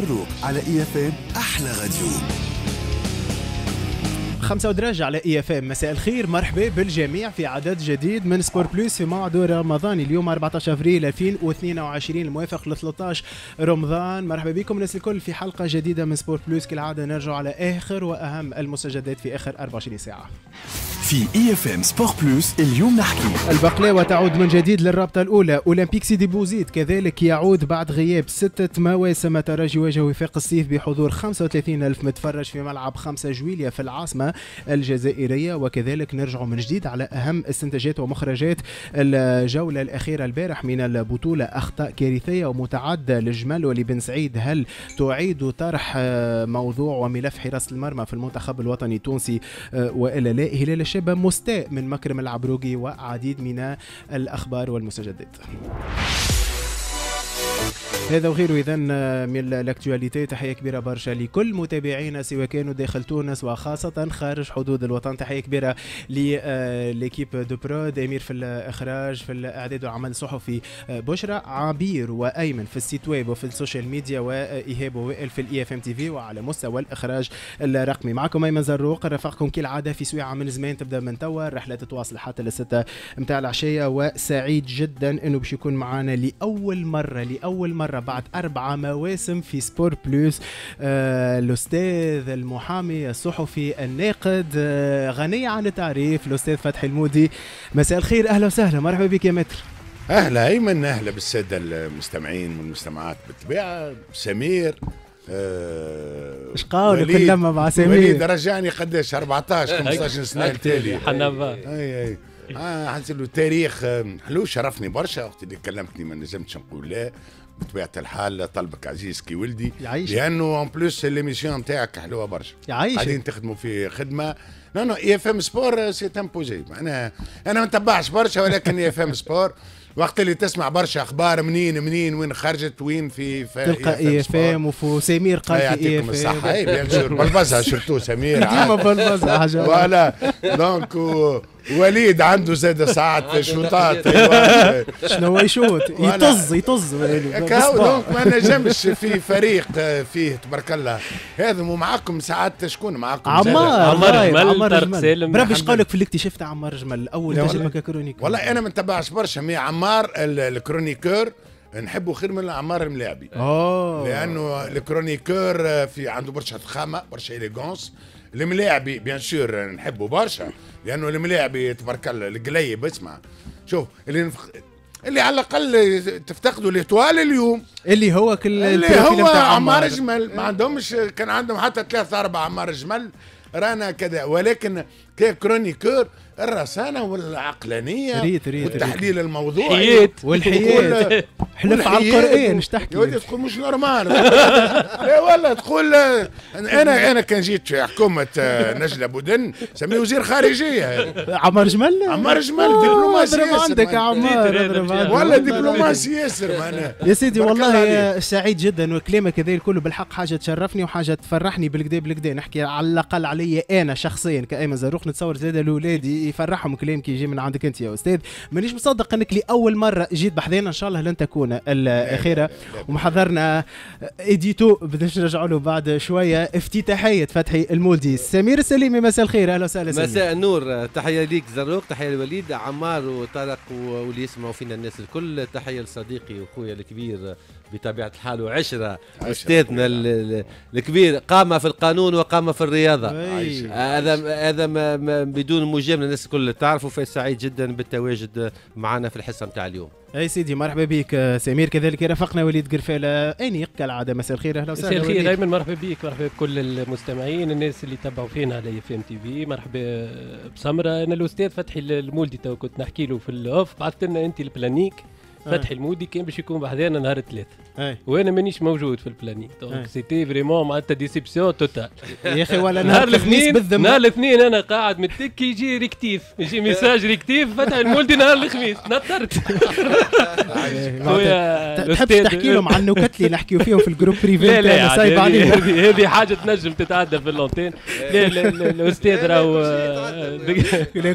فاروق على اي اف ام احلى راديو خمسة ودرجة على اي اف ام مساء الخير مرحبا بالجميع في عدد جديد من سبور بلوس في موعد رمضان اليوم 14 افريل 2022 الموافق ل 13 رمضان مرحبا بكم الناس الكل في حلقة جديدة من سبور بلوس كالعادة نرجع على اخر واهم المستجدات في اخر 24 ساعة في اي اف ام سبور بلوس اليوم نحكي البقلاوه تعود من جديد للرابطه الاولى اولمبيك سيدي بوزيد كذلك يعود بعد غياب سته مواسم ترجي وجهه وفاق السيف بحضور 35 الف متفرج في ملعب 5 جويليا في العاصمه الجزائريه وكذلك نرجع من جديد على اهم استنتاجات ومخرجات الجوله الاخيره البارح من البطوله اخطاء كارثيه ومتعدده للجمال ولبن سعيد هل تعيد طرح موضوع وملف حراسه المرمى في المنتخب الوطني التونسي والا لا هلال شبه مستاء من مكرم العبروقي وعديد من الأخبار والمستجدات هذا وغيره اذا آه، من الاكتواليتي تحيه كبيره برشا لكل متابعينا سواء كانوا داخل تونس وخاصه خارج حدود الوطن تحيه كبيره ليكيب آه، دو برود امير في الاخراج في الاعداد والعمل الصحفي آه، بشرى عبير وايمن في السيت ويب وفي السوشيال ميديا وايهاب ووائل في الاي اف ام تي في وعلى مستوى الاخراج الرقمي معكم ايمن زروق رفقكم كالعاده في سويعه من زمان تبدا من توا الرحله تتواصل حتى لستة نتاع العشيه وسعيد جدا انه باش يكون معنا لاول مره لاول مره مرة بعد أربعة مواسم في سبور بلوس آه الأستاذ المحامي الصحفي الناقد آه غني عن التعريف الأستاذ فتحي المودي مساء الخير أهلا وسهلا مرحبا بك يا متر أهلا أيمن أهلا بالسادة المستمعين والمستمعات بالطبيعة سمير اش آه، قالوا كل لما مع سمير وليد رجعني قداش 14 15 سنه التالي حنا اي اي إيه، إيه. اه حنسلو تاريخ حلو شرفني برشا وقت اللي كلمتني ما نجمتش نقول لا بطبيعه الحال طلبك عزيز كي ولدي يعيشك. لانه اون بلوس ليميسيون نتاعك حلوه برشا يعيشك قاعدين تخدموا في خدمه نو نو اي اف ام سبور سي امبوزي انا انا ما نتبعش برشا ولكن اي اف ام سبور وقت اللي تسمع برشا اخبار منين منين وين خرجت وين في تلقى اي اف ام وفو سمير قال في اي اف ام الصحه اي بيان سور بلبزها سورتو سمير ديما بلبزها حاجه فوالا دونك وليد عنده زاد ساعات شوطات شنو يشوط يطز يطز دونك ما نجمش في فريق آه، فيه تبارك الله هذا معاكم ساعات شكون معاكم عمار عمار جمال عمار طارق سالم بربي ايش لك في الاكتشاف تاع عمار جمل اول تجربه ككرونيكور والله انا ما نتبعش برشا مي عمار الكرونيكور نحبه خير من عمار الملاعبي لانه الكرونيكور آه، في عنده برشا فخامه برشا اليغونس الملاعبي بيان سور نحبه برشا لانه الملاعبي تبارك الله القليب اسمع شوف اللي نفخ... اللي على الاقل تفتقدوا ليتوال اليوم اللي هو كل اللي هو عمار جمل ما عندهمش كان عندهم حتى ثلاثة أربعة عمار جمل رانا كذا ولكن كرونيكور الرسانه والعقلانيه ريت ريت وتحليل الموضوع حييت والحييت حلف على القران اش تحكي يا ولدي تقول مش نورمال اي والله تقول انا انا كان جيت في حكومه آه، نجله بودن سميه وزير خارجيه عمار جمل عمار جمل دبلوماسي ياسر عندك يا عمار والله دبلوماسي ياسر معناها يا سيدي والله سعيد جدا وكلامك هذا الكل بالحق حاجه تشرفني وحاجه تفرحني بالكدا بالكدا نحكي على الاقل عليا انا شخصيا كايمن زاروخ نتصور زاد الاولاد يفرحهم كلام كي يجي من عندك انت يا استاذ مانيش مصدق انك لاول مره جيت بحذينا ان شاء الله لن تكون الاخيره ومحضرنا اديتو باش نرجعوا له بعد شويه افتتاحيه فتحي المولدي سمير السليمي مساء الخير اهلا وسهلا مساء النور تحيه ليك زروق تحيه لوليد عمار وطارق واللي يسمعوا فينا الناس الكل تحيه لصديقي وخويا الكبير بطبيعه الحال وعشره استاذنا الكبير قام في القانون وقام في الرياضه آه، هذا هذا بدون مجامله الناس الكل تعرفوا سعيد جدا بالتواجد معنا في الحصه نتاع اليوم اي سيدي مرحبا بك آه، سمير كذلك رافقنا وليد قرفالة انيق كالعاده مساء الخير اهلا وسهلا مساء الخير دائما مرحبا بك مرحبا بكل المستمعين الناس اللي تبعوا فينا على اف ام تي في مرحبا آه، بسمره انا الاستاذ فتحي المولدي تو كنت نحكي له في الاوف بعثت لنا انت البلانيك فتحي المودي كان باش يكون بحذانا نهار الثلاث وانا مانيش موجود في البلانينغ دونك سيتي فريمون معناتها ديسيبسيون توتال يا اخي ولا نهار الاثنين نهار الاثنين انا قاعد متك يجي ريكتيف يجي ميساج ريكتيف فتحي المولدي نهار الخميس نطرت تحب تحكي لهم عن النكت اللي نحكيو فيهم في الجروب بريفي لا لا هذه حاجه تنجم تتعدى في اللونتين لا لا الاستاذ راهو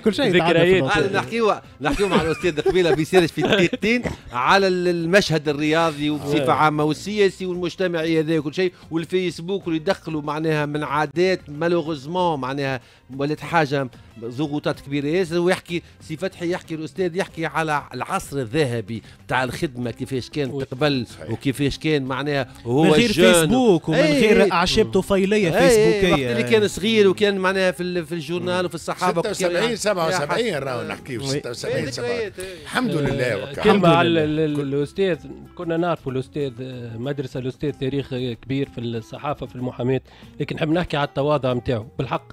كل شيء ذكريات نحكيو نحكيو مع الاستاذ قبيله بيسيرش في دقيقتين على المشهد الرياضي وبصفه إيه. عامه والسياسي والمجتمعي هذا وكل شيء والفيسبوك اللي يدخلوا معناها من عادات مالوغوزمون معناها ولات حاجه ضغوطات كبيره ياسر إيه، ويحكي سي فتحي يحكي الاستاذ يحكي على العصر الذهبي تاع الخدمه كيفاش كانت قبل وكيفاش كان معناها هو من غير فيسبوك ومن إيه. غير اعشاب طفيليه إيه، فيسبوكيه وقت اللي كان صغير وكان معناها في, في الجورنال وفي الصحافه 76 77 راهو نحكي 76 77 الحمد لله وكا كلمه على الاستاذ كنا نعرفوا الاستاذ آه، مدرسه الاستاذ تاريخ آه، كبير في الصحافه في المحاماه لكن نحب نحكي على التواضع نتاعو بالحق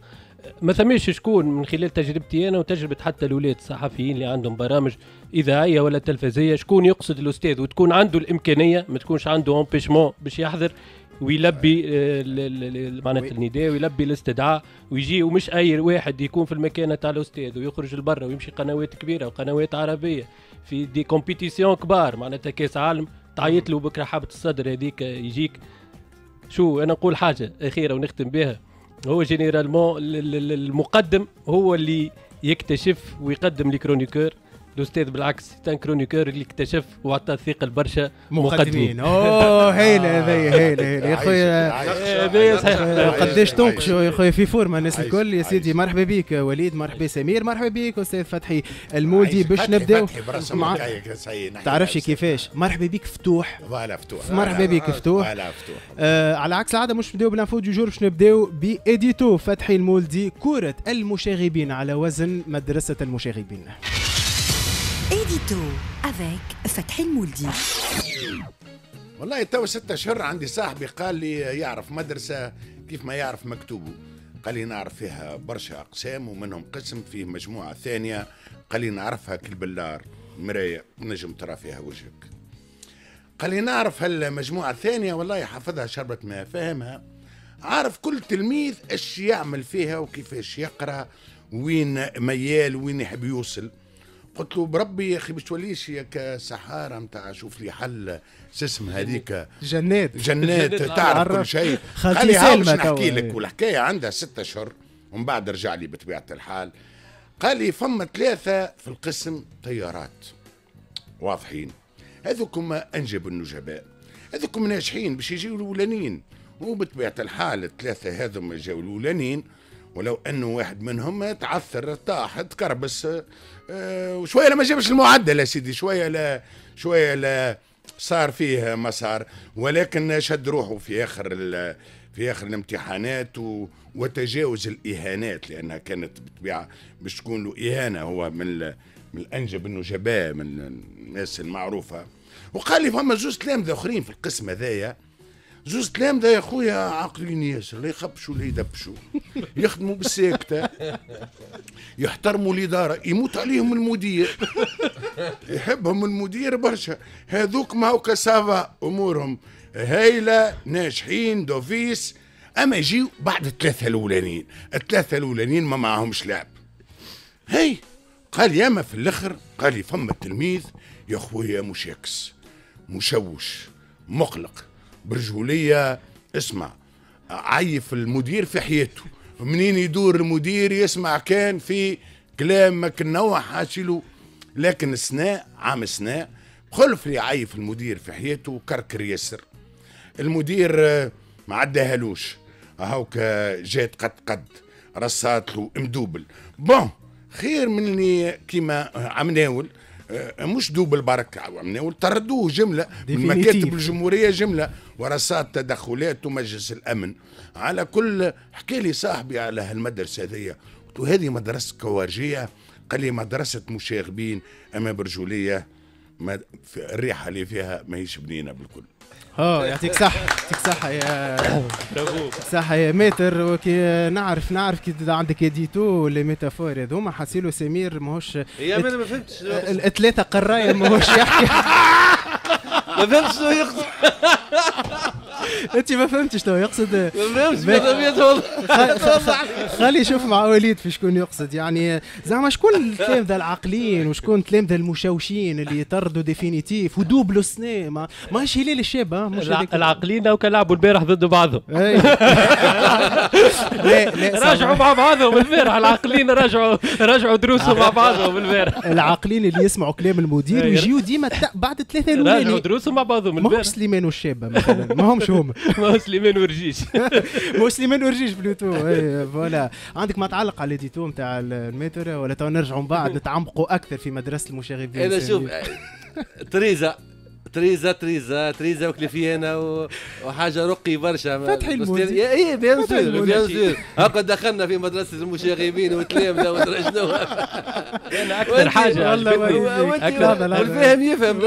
ما ثميش شكون من خلال تجربتي انا وتجربه حتى الاولاد الصحفيين اللي عندهم برامج اذاعيه ولا تلفزيه شكون يقصد الاستاذ وتكون عنده الامكانيه ما تكونش عنده امبيشمون باش يحضر ويلبي آه، معناتها النداء ويلبي الاستدعاء ويجي ومش اي واحد يكون في المكانه تاع الاستاذ ويخرج لبرا ويمشي قنوات كبيره وقنوات عربيه في دي كومبيتيسيون كبار معناتها كاس عالم تعيط له بكره حابه الصدر هذيك يجيك شو انا نقول حاجه اخيره ونختم بها هو جينيرالمون المقدم هو اللي يكتشف ويقدم لي كرونيكور الاستاذ بالعكس تان كرونيكور اللي اكتشف وعطى الثقه لبرشا مقدمين اوه هيلة هذايا هيلة هيلة يا خويا أه، قداش تنقشوا يا خويا في فورما الناس الكل يا سيدي مرحبا بك وليد مرحبا سمير مرحبا بك استاذ فتحي المودي باش نبداو مع تعرفش كيفاش مرحبا بك فتوح فوالا فتوح مرحبا بك فتوح أه، على عكس العاده مش نبداو بالانفو دي جور باش نبداو بإيديتو فتحي المولدي كره المشاغبين على وزن مدرسه المشاغبين إيديتو أفيك فتحي المولدي والله تو ستة أشهر عندي صاحبي قال لي يعرف مدرسة كيف ما يعرف مكتوبه قال لي نعرف فيها برشا أقسام ومنهم قسم فيه مجموعة ثانية قال لي نعرفها كالبلار مراية نجم ترى فيها وجهك قال لي نعرف هالمجموعة الثانية والله حافظها شربت ما فاهمها عارف كل تلميذ ايش يعمل فيها وكيفاش يقرأ وين ميال وين يحب يوصل قلت له بربي يا اخي باش توليش يا كسحارة نتاع شوف لي حل سسم هذيك جنات جنات تعرف كل شيء خلي باش نحكي لك والحكايه عندها ستة اشهر ومن بعد رجع لي بطبيعه الحال قال لي فما ثلاثه في القسم طيارات واضحين هذوك هما انجب النجباء هذوك ناجحين باش يجيو الاولانيين وبطبيعه الحال الثلاثه هذوما جاو الاولانيين ولو انه واحد منهم تعثر طاح تكربس آه، وشويه ما جابش المعدل يا سيدي شويه لا شويه لا صار فيه مسار ولكن شد روحه في اخر في اخر الامتحانات و... وتجاوز الاهانات لانها كانت بطبيعه مش تكون له اهانه هو من من الانجب النجباء من الناس المعروفه وقال لي فما زوج تلامذه اخرين في القسم هذايا زوز كلام ده يا خويا عاقلين ياسر لا يخبشوا لا يدبشوا يخدموا بالساكتة يحترموا الإدارة يموت عليهم المدير يحبهم المدير برشا هذوك ما هو كسافا أمورهم هايلة ناجحين دوفيس أما يجيو بعد الثلاثة الأولانيين الثلاثة الأولانيين ما معاهمش لعب هاي قال ياما في الاخر قال لي فما التلميذ يا خويا مشاكس مشوش مقلق برجوليه اسمع عيف المدير في حياته منين يدور المدير يسمع كان في كلام ما كنوع لكن سناء عام سناء لي عيف المدير في حياته كركر ياسر المدير آه، ما عداهالوش هاوك جات قد قد رصات له مدوبل بون خير من اللي كيما آه، عمناول آه، مش دوبل برك عمناول طردوه جمله من مكاتب الجمهوريه جمله ورصاد تدخلات ومجلس الامن على كل حكى لي صاحبي على هالمدرسه هذيا قلت له هذه مدرسه كوارجيه قال لي مدرسه مشاغبين اما برجوليه الريحه اللي فيها ماهيش بنينه بالكل اه يعطيك صحة يعطيك صحة يا برافو صحة يا ماتر وكي نعرف نعرف كي عندك اديتو لي ميتافور هذوما حاسيلو سمير ماهوش يا انا ما فهمتش الثلاثة قراية ماهوش يحكي ما فهمتش شنو يقصد انت ما فهمتش شنو يقصد ما فهمتش خلي يشوف مع وليد في شكون يقصد يعني زعما شكون التلامذه العاقلين وشكون التلامذه المشوشين اللي طردوا ديفينيتيف ودوبلو سني ما ماهيش هلال الشاب مش العاقلين لو كان لعبوا البارح ضد بعضهم راجعوا مع بعضهم البارح العاقلين راجعوا راجعوا دروسهم مع بعضهم البارح العاقلين اللي يسمعوا كلام المدير أيوة. ويجيو ديما بعد ثلاثه الاولاني راجعوا دروسهم مع بعضهم البارح ما سليمان والشابه مثلا ما همش اليوم ما هو سليمان ورجيش ما هو سليمان ورجيش بلوتو إيه، فوالا عندك ما تعلق على ديتو نتاع الميتور ولا تو نرجعوا من بعد نتعمقوا اكثر في مدرسه المشاغبين انا شوف تريزا تريزا تريزا تريزا وكليفيانا وحاجه رقي برشا فتحي الموز اي بيان سور بيان سور هاكا دخلنا في مدرسه المشاغبين والتلامذه ودرا شنو انا اكثر حاجه والفهم يفهم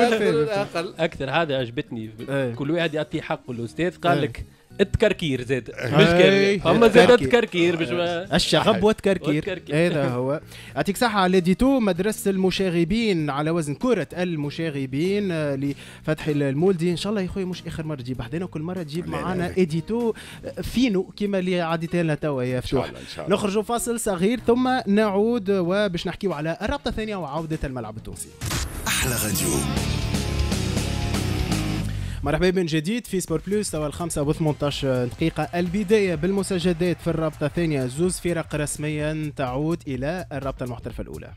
اكثر حاجه عجبتني إيه. كل واحد يعطي حق الاستاذ قال إيه. لك التكركير زاد إيه. مش كامل إيه. هما زاد التكركير مش الشغب والتكركير هذا إيه. هو يعطيك صحة على ديتو مدرسة المشاغبين على وزن كرة المشاغبين آه، لفتح المولدي ان شاء الله يا خويا مش اخر مرة تجيب حدانا وكل مرة تجيب معنا اديتو آه، فينو كما اللي عديتها لنا توا يا فتوح نخرجوا فاصل صغير ثم نعود وباش نحكيو على الرابطة الثانية وعودة الملعب التونسي احلى راديو مرحبا من جديد في سبور بلوس توا الخمسة و 18 دقيقة البداية بالمسجدات في الرابطة الثانية زوز فرق رسميا تعود إلى الرابطة المحترفة الأولى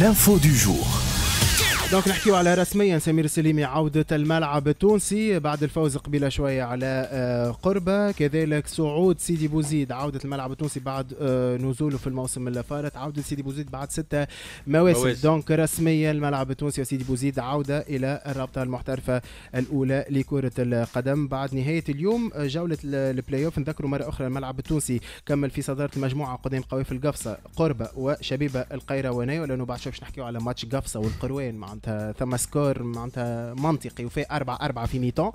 لانفو دو جور دونك نحكيو على رسميا سمير السليمي عودة الملعب التونسي بعد الفوز قبيله شوية على آه، قربة كذلك صعود سيدي بوزيد عودة الملعب التونسي بعد آه، نزوله في الموسم اللي فات عودة سيدي بوزيد بعد ستة مواسم دونك رسميا الملعب التونسي وسيدي بوزيد عودة إلى الرابطة المحترفة الأولى لكرة القدم بعد نهاية اليوم آه، جولة البلاي اوف نذكروا مرة أخرى الملعب التونسي كمل في صدارة المجموعة قدام قوافل قفصة قربة وشبيبة القيروانية ولأنه بعد شوي نحكيو على ماتش قفصة والقروان معناتها معناتها ثم سكور معناتها منطقي وفي أربعة أربعة في ميتون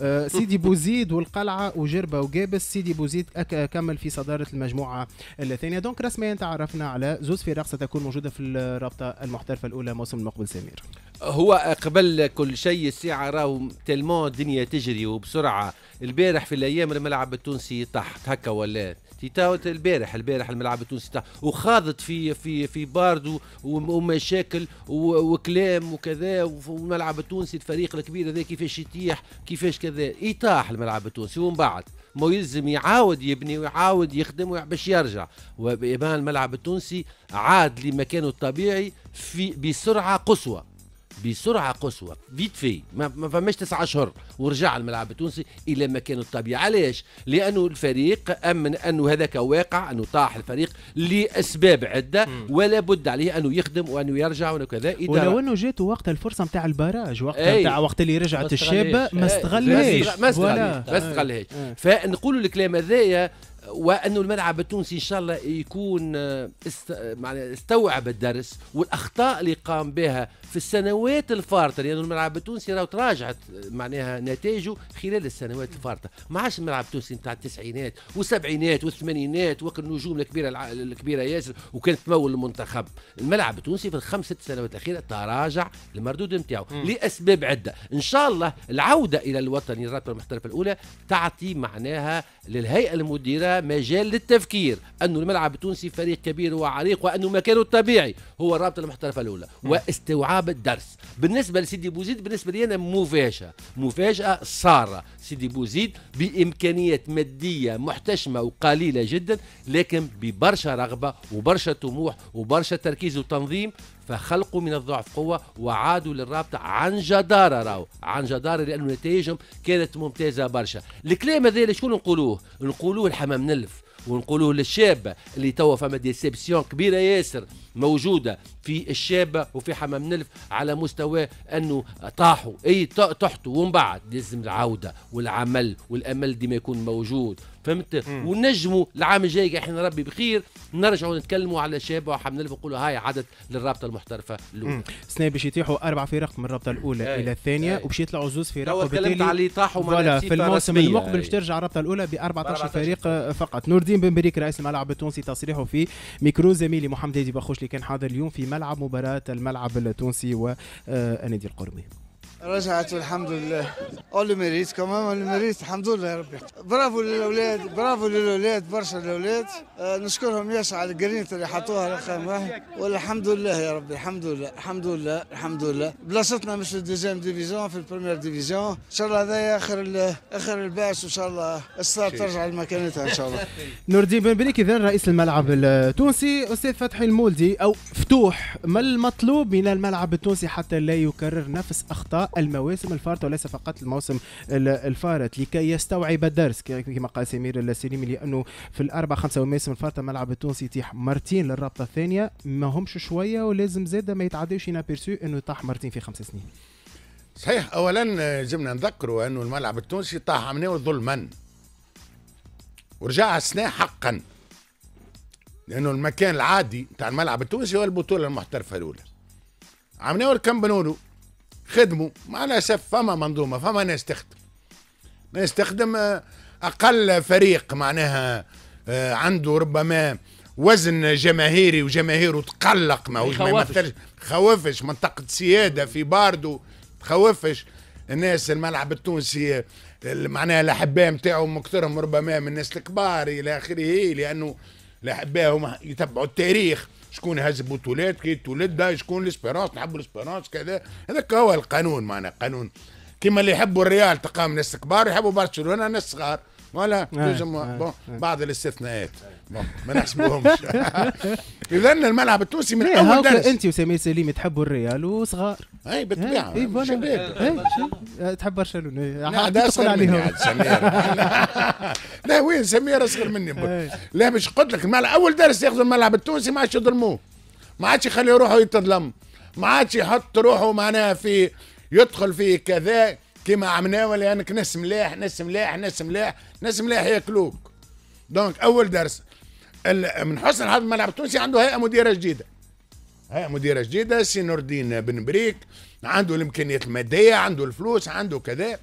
أه، سيدي بوزيد والقلعة وجربة وجابس سيدي بوزيد كمل في صدارة المجموعة الثانية دونك رسميا تعرفنا على زوز فرق ستكون موجودة في الرابطة المحترفة الأولى الموسم المقبل سمير هو قبل كل شيء الساعة راهو تلمون الدنيا تجري وبسرعة البارح في الأيام الملعب التونسي تحت هكا ولا تيتاوت البارح البارح الملعب التونسي وخاضت في في في بارد ومشاكل وكلام وكذا والملعب التونسي الفريق الكبير هذا كيفاش يتيح كيفاش كذا يطاح الملعب التونسي ومن بعد ما يلزم يعاود يبني ويعاود يخدم باش يرجع وبإبان الملعب التونسي عاد لمكانه الطبيعي في بسرعة قصوى بسرعه قصوى فيت في ما فماش تسعة اشهر ورجع الملعب التونسي الى مكانه الطبيعي علاش لانه الفريق امن انه هذاك واقع انه طاح الفريق لاسباب عده ولا بد عليه انه يخدم وانه يرجع وانه كذا ولو انه جاته وقت الفرصه نتاع البراج وقت نتاع وقت اللي رجعت الشابه ما استغلهاش ما استغلهاش ما استغلهاش فنقولوا الكلام هذايا وانه الملعب التونسي ان شاء الله يكون آه، است... استوعب الدرس والاخطاء اللي قام بها في السنوات الفارطه لانه الملعب التونسي راه تراجعت آه، معناها نتائجه خلال السنوات الفارطه ما عادش الملعب التونسي نتاع التسعينات والسبعينات والثمانينات وقت النجوم الكبيره الكبيره ياسر وكانت تمول المنتخب الملعب التونسي في الخمس ست سنوات الاخيره تراجع المردود نتاعو لاسباب عده ان شاء الله العوده الى الوطني الرابطه المحترفه الاولى تعطي معناها للهيئه المديره مجال للتفكير أن الملعب التونسي فريق كبير وعريق وأنه مكانه الطبيعي هو الرابطة المحترفة الأولى نعم. واستوعاب الدرس بالنسبة لسيدي بوزيد بالنسبة لي أنا مفاجأة مفاجأة صارة سيدي بوزيد بإمكانيات مادية محتشمة وقليلة جدا لكن ببرشا رغبة وبرشا طموح وبرشا تركيز وتنظيم فخلقوا من الضعف قوة وعادوا للرابطة عن جدارة راو عن جدارة لأنه نتائجهم كانت ممتازة برشا الكلام هذا شكون نقولوه نقولوه الحمام نلف ونقولوه للشاب اللي توا فما ديسيبسيون كبيره ياسر موجودة في الشابة وفي حمام نلف على مستوى أنه طاحوا أي تحتوا ومن بعد لازم العودة والعمل والأمل ديما يكون موجود فهمت ونجموا العام الجاي احنا ربي بخير نرجعوا نتكلموا على الشابه وحمام نلف ونقولوا هاي عدد للرابطه المحترفه الاولى السنه باش يطيحوا اربع فرق من الرابطه الاولى الى الثانيه وباش يطلعوا زوز فرق وبالتالي على اللي طاحوا ولا في الموسم المقبل باش ترجع الرابطه الاولى ب 14 فريق فقط نور الدين بن بريك رئيس الملعب التونسي تصريحه في ميكرو زميلي محمد هادي بخوش اللي كان حاضر اليوم في ملعب مباراة الملعب التونسي والنادي القرمي رجعت الحمد لله اول اوليميريس كمان اول اوليميريس الحمد لله يا ربي برافو للاولاد برافو للاولاد برشا الاولاد آه، نشكرهم ياش على الجرينت اللي حطوها رقم واحد والحمد لله يا ربي الحمد لله الحمد لله الحمد لله بلاصتنا مش في الدوزيام ديفيزيون في البريمير ديفيزيون ان شاء الله هذا اخر اخر الباس وان شاء الله الصار ترجع لمكانتها ان شاء الله نور الدين بن بريك اذا رئيس الملعب التونسي استاذ فتحي المولدي او فتوح ما المطلوب من الملعب التونسي حتى لا يكرر نفس اخطاء المواسم الفارطه وليس فقط الموسم الموسم الفارت لكي يستوعب الدرس كما قال سمير السليمي لانه في الاربع خمسه مواسم الفارت الملعب التونسي يطيح مرتين للرابطه الثانيه ما همش شويه ولازم زاده ما يتعداوش انابيرسو انه يطيح مرتين في خمس سنين صحيح اولا لازمنا نذكروا انه الملعب التونسي طاح عمناه ظلما ورجع السنة حقا لانه المكان العادي تاع الملعب التونسي هو البطوله المحترفه الاولى كم بنولو خدموا مع الأسف فما منظومة فما ناس تخدم ناس تخدم آه، أقل فريق معناها آه، عنده ربما وزن جماهيري وجماهيره تقلق ما هوش ما يمثلش خوفش منطقة سيادة في باردو خوفش الناس الملعب التونسي معناها الأحباء نتاعهم مكثرهم ربما من الناس الكبار إلى آخره لأنه الأحباء هم يتبعوا التاريخ شكون هز بطولات كي تولد شكون ليسبيرونس نحبوا ليسبيرونس كذا هذاك هو القانون معنا قانون كما اللي يحبوا الريال تقام ناس كبار يحبوا برشلونه ناس صغار ولا نجم إيه، إيه، بون إيه. بعض الاستثناءات ما نحسبوهمش اذا الملعب التونسي من اول درس انت وسمير سليم تحبوا الريال وصغار اي بالطبيعه شباب تحب برشلونه هذا اصغر عليهم لا وين سمير اصغر مني لا مش قلت لك الملعب اول درس ياخذ الملعب التونسي ما عادش يظلموه ما عادش يخلي روحه يتظلم ما عادش يحط روحه معناها في يدخل في كذا كيما عمناوه لانك يعني ناس ملاح ناس ملاح ناس ملاح ناس ملاح ياكلوك دونك اول درس من حسن حظ الملعب التونسي عنده هيئه مديره جديده هيئه مديره جديده سي نور الدين بن بريك عنده الامكانيات الماديه عنده الفلوس عنده كذا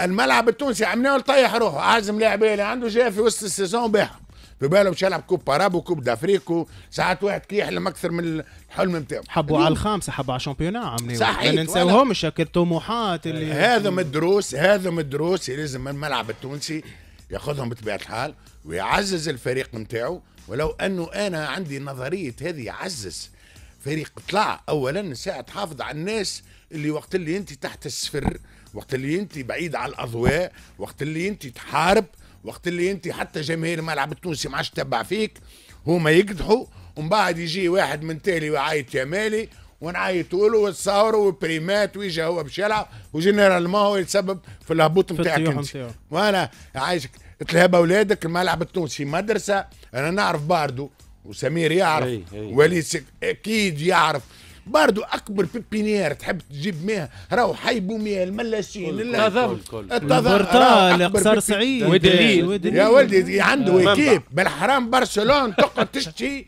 الملعب التونسي عمناول طيح روحه عازم لاعبيه اللي عنده جاء في وسط السيزون باعهم في باله باش يلعب كوب بارابو كوب دافريكو ساعات واحد كي يحلم اكثر من الحلم نتاعو حبوا على الخامسه حبوا على الشامبيونا عاملين صحيح ما ننساوهمش الطموحات اللي هذا من الدروس هذا من الدروس اللي لازم الملعب التونسي ياخذهم بطبيعه الحال ويعزز الفريق نتاعو ولو انه انا عندي نظريه هذه يعزز فريق طلع اولا ساعه تحافظ على الناس اللي وقت اللي انت تحت السفر وقت اللي انت بعيد على الاضواء وقت اللي انت تحارب وقت اللي انت حتى جماهير الملعب التونسي ما عادش تتبع فيك هما يقدحوا ومن بعد يجي واحد من تالي ويعيط يا مالي ونعيطوا له وتصوروا وبريمات ويجي هو باش يلعب وجنرال ما هو يتسبب في الهبوط نتاعك انت وانا عايشك تلهب اولادك الملعب التونسي مدرسه انا نعرف باردو وسمير يعرف وليد اكيد يعرف باردو اكبر بيبينير تحب تجيب ميه راهو حيبوا بوميه الملاشين التظاهر قصر سعيد ودليل يا ولدي عنده اكيب بالحرام برشلون تقعد تشتي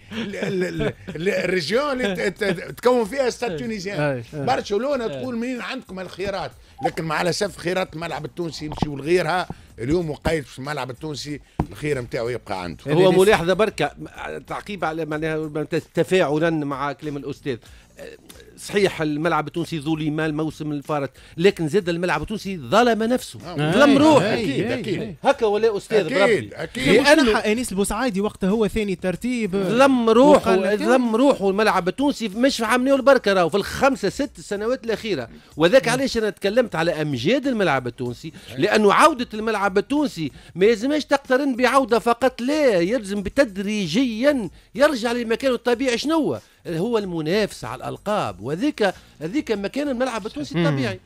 الريجيون اللي تكون فيها ستاد تونيزيان برشلونه تقول منين عندكم الخيارات لكن مع الاسف خيارات الملعب التونسي يمشي لغيرها اليوم وقايد في الملعب التونسي الخير نتاعو يبقى عنده هو ملاحظه بركه تعقيب على معناها تفاعلا مع كلام الاستاذ uh, صحيح الملعب التونسي ظلم الموسم الفارط لكن زاد الملعب التونسي ظلم نفسه آه، ظلم آه، روحه آه، اكيد اكيد هكا ولا استاذ أكيد بربي اكيد لان انيس البوسعادي وقتها هو ثاني ترتيب ظلم روحه ظلم روحه الملعب التونسي مش عاملين البركه راهو في الخمسه ست سنوات الاخيره وذاك علاش انا تكلمت على امجاد الملعب التونسي لانه عوده الملعب التونسي ما يلزمش تقترن بعوده فقط لا يلزم بتدريجيا يرجع لمكانه الطبيعي شنو هو المنافسه على الالقاب وهذيك هذيك مكان الملعب التونسي الطبيعي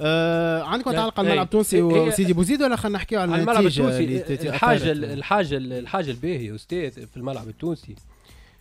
آه عندك تعلق على الملعب إيه، التونسي إيه، وسيدي بوزيد ولا خلينا نحكيو على الملعب التونسي الحاجه الحاجه الحاجه الباهيه استاذ في الملعب التونسي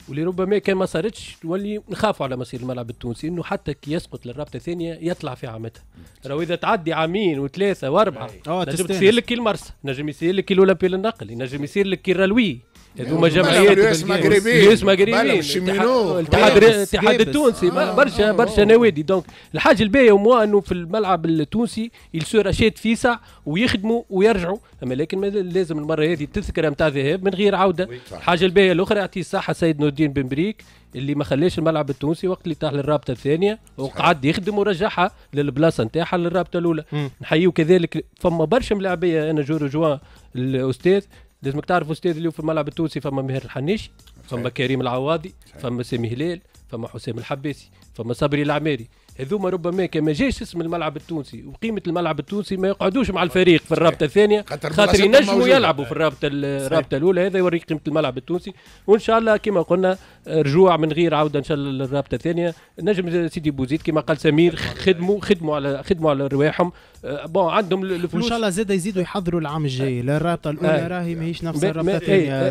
واللي ربما كان ما صارتش تولي نخافوا على مصير الملعب التونسي انه حتى كي يسقط للرابطه الثانيه يطلع في عامتها راهو اذا تعدي عامين وثلاثه واربعه نجم يصير لك المرسى نجم يصير لك الاولمبي للنقل نجم يصير لك الرلوي هذوما جمعيات يوس مغربي يوس مغربي الاتحاد الاتحاد التونسي آه. برشا برشا نوادي دونك الحاجه الباهيه مو انه في الملعب التونسي يلسو رشيد فيسع ويخدموا ويرجعوا اما لكن لازم المره هذه التذكره نتاع ذهاب من غير عوده الحاجه الباهيه الاخرى يعطي الصحه سيد نور الدين بن بريك اللي ما خلاش الملعب التونسي وقت اللي طاح للرابطه الثانيه وقعد يخدم ورجعها للبلاصه نتاعها للرابطه الاولى نحييه كذلك فما برشا ملاعبيه انا جورو جوان الاستاذ لازمك تعرف استاذ اليوم في الملعب التونسي فما مهر الحنيش فما كريم العواضي فما سامي هلال فما حسام الحباسي فما صبري العماري هذوما ربما كما جاش اسم الملعب التونسي وقيمه الملعب التونسي ما يقعدوش مع الفريق في الرابطه الثانيه خاطر ينجموا يلعبوا في إيه. الرابطه الرابطه الاولى هذا يوريك قيمه الملعب التونسي وان شاء الله كما قلنا رجوع من غير عوده ان شاء الله للرابطه الثانيه نجم سيدي بوزيد كما قال سمير خدموا خدموا على خدموا على رواحهم أه، بون عندهم الفلوس وان شاء الله زاد يزيدوا يحضروا العام الجاي إيه. للرابطه الاولى إيه. راهي ماهيش نفس الرابطه الثانيه أه،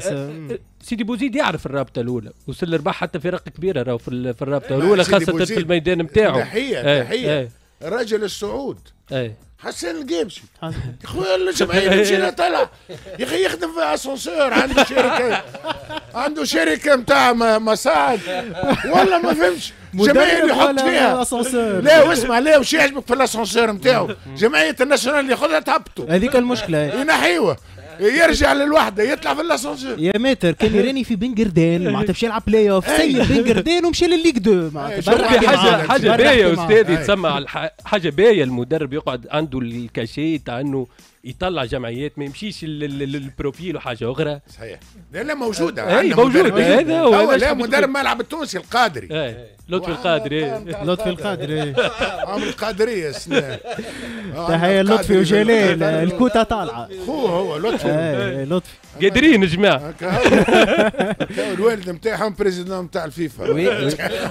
أه، سيدي بوزيد يعرف الرابطه الاولى وصل ربح حتى فرق كبيره راهو في, الرابطه الاولى خاصه في الميدان نتاعو تحيه إيه، تحيه إيه. رجل السعود اي حسين يا خويا الجمعيه مشينا طلع يا اخي يخدم في اسانسور عنده شركه عنده شركه نتاع مساعد والله ما فهمتش جمعيه اللي يحط فيها لا واسمع لا وش يعجبك في الاسانسور نتاعو جمعيه الناشونال اللي ياخذها تهبطوا هذيك المشكله ينحيوه إيه، يرجع للوحده يطلع في الاسانسير يا ماتر كان يراني في بن قردان معناتها مشى يلعب بلاي اوف سيب بن ومشى لليك دو معناتها حاجه حاجه باهيه استاذي يتسمى حاجه باهيه المدرب يقعد عنده الكاشي تاع انه يطلع جمعيات ما يمشيش للبروفيل وحاجه اخرى صحيح لا لا موجوده اي موجود هذا هو لا مدرب ملعب التونسي القادري لطفي القادري لطفي القادري عمرو القادري يا سلام تحيه لطفي وجلال الكوته طالعه خوه هو لطفي إيه، إيه، لطفي قادرين يا جماعه الوالد نتاعهم بريزيدون نتاع الفيفا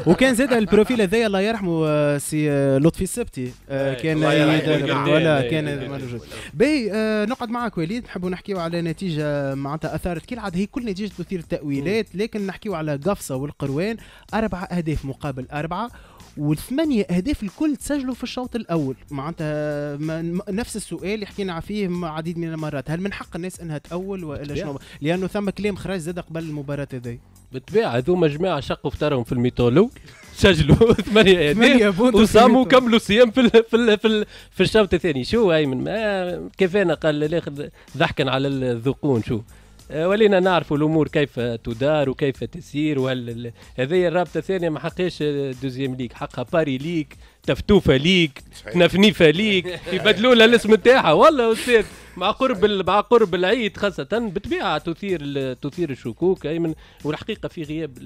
وكان زاد البروفيل هذايا الله يرحمه آه، سي آه، لطفي السبتي آه، إيه، كان كان موجود باهي باهي آه نقعد معك وليد نحبوا نحكيو على نتيجه معناتها اثارت كالعاده هي كل نتيجه تثير التاويلات لكن نحكيو على قفصه والقروان اربع اهداف مقابل اربعه والثمانيه اهداف الكل تسجلوا في الشوط الاول معناتها نفس السؤال اللي حكينا فيه عديد من المرات هل من حق الناس انها تاول والا شنو لانه ثم كلام خرج زاد قبل المباراه هذي بالطبيعه هذوما جماعه شقوا فطارهم في الأول سجلوا ثمانية اهداف وصاموا كملوا صيام في في في, في الشوط الثاني شو ايمن كيف انا قال الاخر ضحكا على الذقون شو آه، ولينا نعرفوا الامور كيف تدار وكيف تسير وهل هذه الرابطه الثانيه ما حقهاش دوزيام ليك حقها باري ليك تفتوفه ليك نفنيفه ليك يبدلوا لها الاسم نتاعها والله استاذ مع قرب مع قرب العيد خاصه بالطبيعه تثير تثير الشكوك ايمن والحقيقه في غياب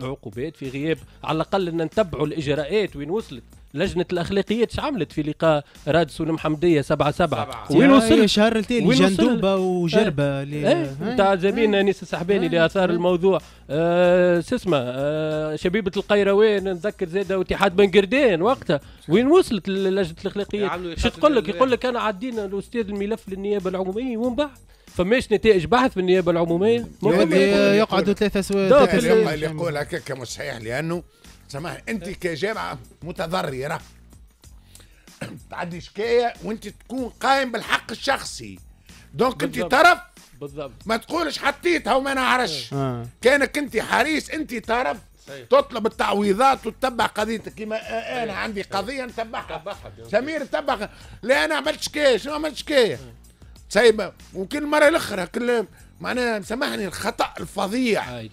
العقوبات في غياب على الاقل ان نتبعوا الاجراءات وين وصلت لجنه الاخلاقيات عملت في لقاء رادس والمحمديه 7 7 وين وصل شهر التالي جندوبه وجربه ايه, إيه، نتاع زميلنا ايه انيس السحباني اللي اثار الموضوع آه شو اسمه آه شبيبه القيروان نتذكر زاده واتحاد بن قردان وقتها وين وصلت لجنه الاخلاقيات شو تقول لك يقول لك انا عدينا الاستاذ الملف للنيابه العموميه ومن بعد فماش نتائج بحث في النيابه العموميه يقعدوا ثلاثه سوايع اللي يقول هكاك مش صحيح لانه سماح انت كجامعه متضرره تعدي شكايه وانت تكون قائم بالحق الشخصي دونك انت طرف بالضبط ما تقولش حطيتها وما نعرفش إيه. آه. كانك انت حريص انت طرف تطلب التعويضات وتتبع قضيتك كما آه، آه، انا عندي قضيه نتبعها سمير تبع لا انا عملت شكايه شنو عملت شكايه إيه. سايبه وكل مره الاخرى كل معناها سامحني الخطا الفظيع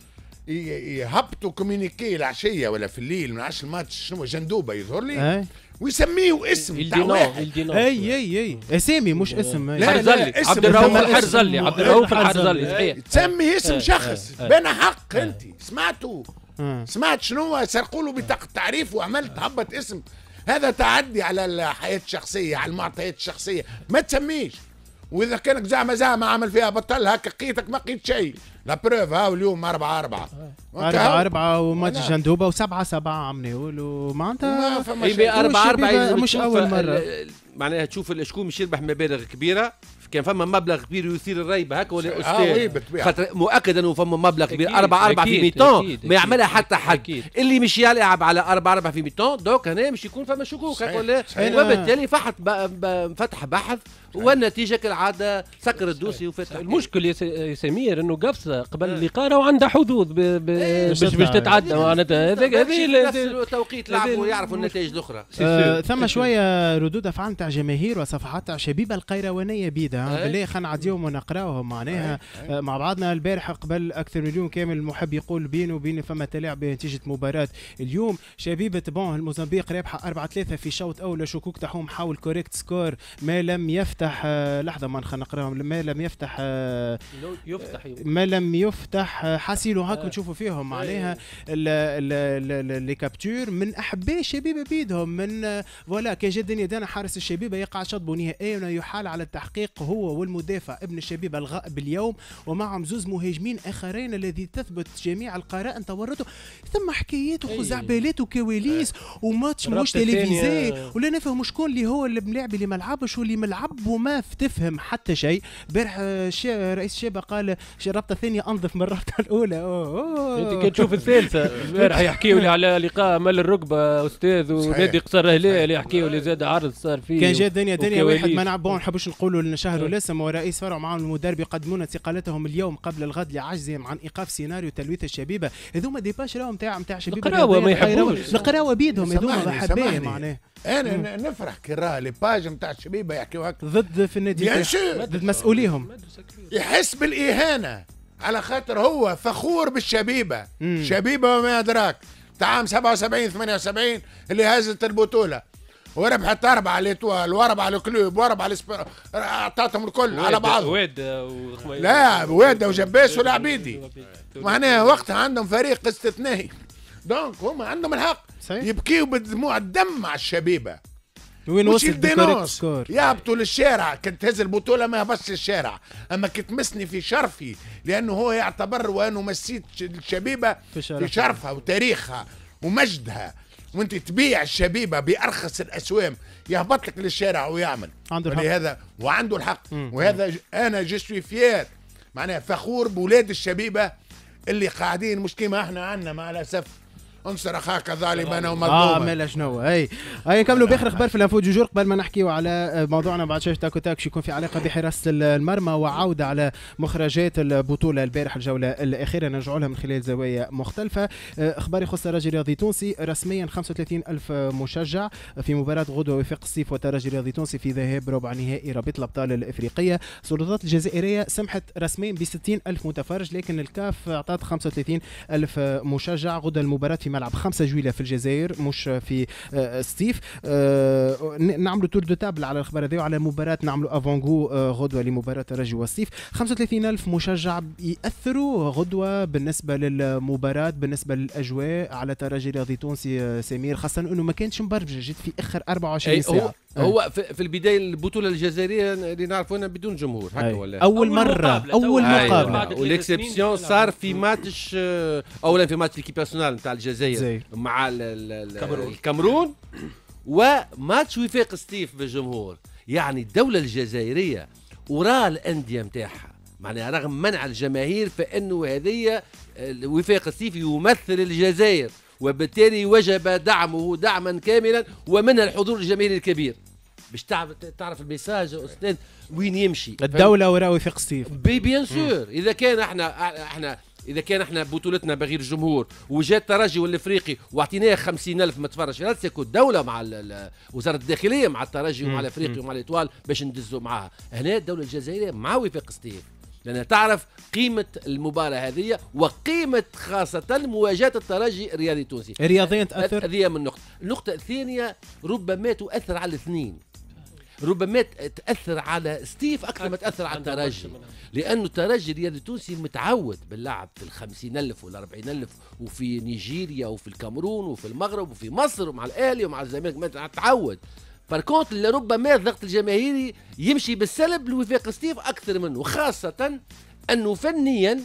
يهبطوا كومينيكي العشيه ولا في الليل ما عشر الماتش شنو جندوبه يظهر لي إيه. ويسميه اسم تاع واحد اي اي اي اسامي مش اسم لا لا, لا اسم إيه. عبد الرؤوف الحرزلي عبد الرؤوف الحرزلي صحيح تسمي اسم إيه. شخص بين حق انت سمعتوا سمعت شنو سرقوا له بطاقه تعريف وعملت هبط اسم هذا تعدي على الحياه الشخصيه على المعطيات الشخصيه ما تسميش واذا كانك زعما زعما عمل فيها بطل هكا قيتك ما قيت شيء لا بروف هاو اليوم 4 4 4 4 وماتش جندوبه و7 7 عم نقولوا معناتها 4 4 إيه، مش اول مره معناها تشوف شكون مش يربح مبالغ كبيره كان فما مبلغ كبير يثير الريبه هكا ولا آه، استاذ خاطر مؤكد انه فما مبلغ كبير 4 4 في ميتون ما يعملها حتى حد أكيد. اللي مش يلعب على 4 4 في ميتون دوك هنا مش يكون فما شكوك هكا ولا وبالتالي فحت فتح بحث والنتيجه كالعاده سكر الدوسي وفتح المشكل يا سمير انه قفصه قبل إيه. اللقاء راهو عندها حدود إيه، باش باش تتعدى إيه، معناتها هذاك هذه التوقيت لعبوا يعرفوا النتائج الاخرى آه، ثم شويه ردود افعال تاع جماهير وصفحات تاع شبيبه القيروانيه بيدا زايده بالله خلينا نعديهم ونقراوهم معناها إيه. إيه. آه، مع بعضنا البارحه قبل اكثر من اليوم كامل المحب يقول بينه وبين فما تلاعب نتيجه مباراه اليوم شبيبه بون الموزمبيق رابحه 4 3 في شوط اول شكوك تحوم حاول كوريكت سكور ما لم يفتح آه، لحظه ما نقراهم ما لم يفتح آه، يفتح ما لم يفتح حاسيلو هاك نشوفوا إيه. فيهم معناها لي كابتور من احباء شبيبه بيدهم من فوالا كي جا الدنيا دانا حارس الشبيبه يقع شطب نهائيا يحال على التحقيق هو والمدافع ابن الشبيبة الغائب اليوم ومعهم زوز مهاجمين آخرين الذي تثبت جميع القرائن تورطوا ثم حكايات وخزعبالات إيه. وكواليس إيه. وماتش مش تلفزي ولا نفهم شكون اللي هو الملاعب اللي ما لعبش واللي ملعب وما تفهم حتى شيء امبارح رئيس الشيبه قال الرابطه الثانيه انظف من الرابطه الاولى أوه انت كتشوف تشوف الثالثه امبارح يحكيوا لي على لقاء مل الركبه استاذ ونادي قصر الهلال يحكيوا لي زاد عرض صار فيه كان جا دنيا دنيا واحد ما نعبون نحبوش نقولوا الشهر نهر لسم ورئيس فرع معاون المدرب يقدمون استقالتهم اليوم قبل الغد لعجزهم عن ايقاف سيناريو تلويث الشبيبه هذوما ديباش راهو راهم تاع نتاع شبيبه القراوه ما يحبوش القراوه بيدهم هذوما حبايه معناه انا نفرح كي راه لي باج نتاع الشبيبه يحكيوا هكا ضد في النادي ضد مسؤوليهم يحس بالاهانه على خاطر هو فخور بالشبيبه شبيبه وما ادراك تعام 77 78 اللي هزت البطوله وربحت أربعة ليتوال وأربعة الكلوب وأربعة الاسبر أعطاتهم الكل على بعض وادة لا وادة وجباس والعبيدي معناها وقتها عندهم فريق استثنائي دونك هما عندهم الحق يبكيوا بدموع الدم على الشبيبه وين وصل دينونس يهبطوا للشارع كنت تهز البطولة ما يهبطش الشارع أما كتمسني في شرفي لأنه هو يعتبر وأنه مسيت الشبيبة في, شرف. في شرفها وتاريخها ومجدها وانت تبيع الشبيبه بارخص الاسوام يهبط لك للشارع ويعمل عنده الحق هذا وعنده الحق مم. وهذا مم. انا جسوي فيات معناها فخور بولاد الشبيبه اللي قاعدين مش كيما احنا عندنا مع الاسف انصر اخاك ظالما او مظلوما اه مالا شنو اي اي نكملوا باخر اخبار في الانفو جوجور جور قبل ما نحكيو على آه، موضوعنا بعد شاشه تاكو تاك يكون في علاقه بحراسه المرمى وعوده على مخرجات البطوله البارح الجوله الاخيره نرجعوا لها من خلال زوايا مختلفه آه، اخبار يخص الرجل الرياضي التونسي رسميا 35 الف مشجع في مباراه غدوه وفاق الصيف والترجي الرياضي التونسي في ذهاب ربع نهائي رابطه الابطال الافريقيه السلطات الجزائريه سمحت رسميا ب 60 الف متفرج لكن الكاف اعطت 35 الف مشجع غدا المباراه في ملعب 5 جويلة في الجزائر مش في آه، ستيف آه، نعملوا تور دو تابل على الخبر هذا وعلى مباراة نعملوا افون جو غدوة لمباراة الرجل والسيف 35 ألف مشجع يأثروا غدوة بالنسبة للمباراة بالنسبة للأجواء على ترجي الرياضي التونسي آه، سمير خاصة أنه ما كانش مبرمجة جيت في آخر 24 ساعة هو في البدايه البطوله الجزائريه اللي نعرفوا بدون جمهور هكا ولا اول مره اول مقابله والاكسبسيون صار في ماتش اولا في ماتش ليكيب نتاع الجزائر الجزائر مع الكامرون وماتش وفاق ستيف بالجمهور يعني الدوله الجزائريه وراء الانديه نتاعها معناها رغم منع الجماهير فانه هذه وفاق ستيف يمثل الجزائر وبالتالي وجب دعمه دعما كاملا ومنها الحضور الجماهيري الكبير باش تعرف الميساج استاذ وين يمشي الدوله وراء وفاق ستيف بي بيان سور اذا كان احنا احنا اذا كان احنا بطولتنا بغير الجمهور وجاء الترجي والافريقي واعطيناه 50000 متفرج هل سيكون دوله مع وزاره الداخليه مع الترجي ومع الافريقي ومع الاطوال باش ندزوا معاها هنا الدوله الجزائريه مع وفاق ستيف لأنها تعرف قيمة المباراة هذه وقيمة خاصة مواجهة الترجي الرياضي التونسي رياضيا تأثر هذه من نقطة النقطة الثانية ربما تؤثر على الاثنين ربما تاثر على ستيف اكثر ما تاثر على الترجي لانه الترجي الرياضي التونسي متعود باللعب في الخمسين الف ولا أربعين الف وفي نيجيريا وفي الكامرون وفي المغرب وفي مصر ومع الاهلي ومع الزمالك متعود باركونت لربما الضغط الجماهيري يمشي بالسلب لوفاق ستيف اكثر منه خاصه انه فنيا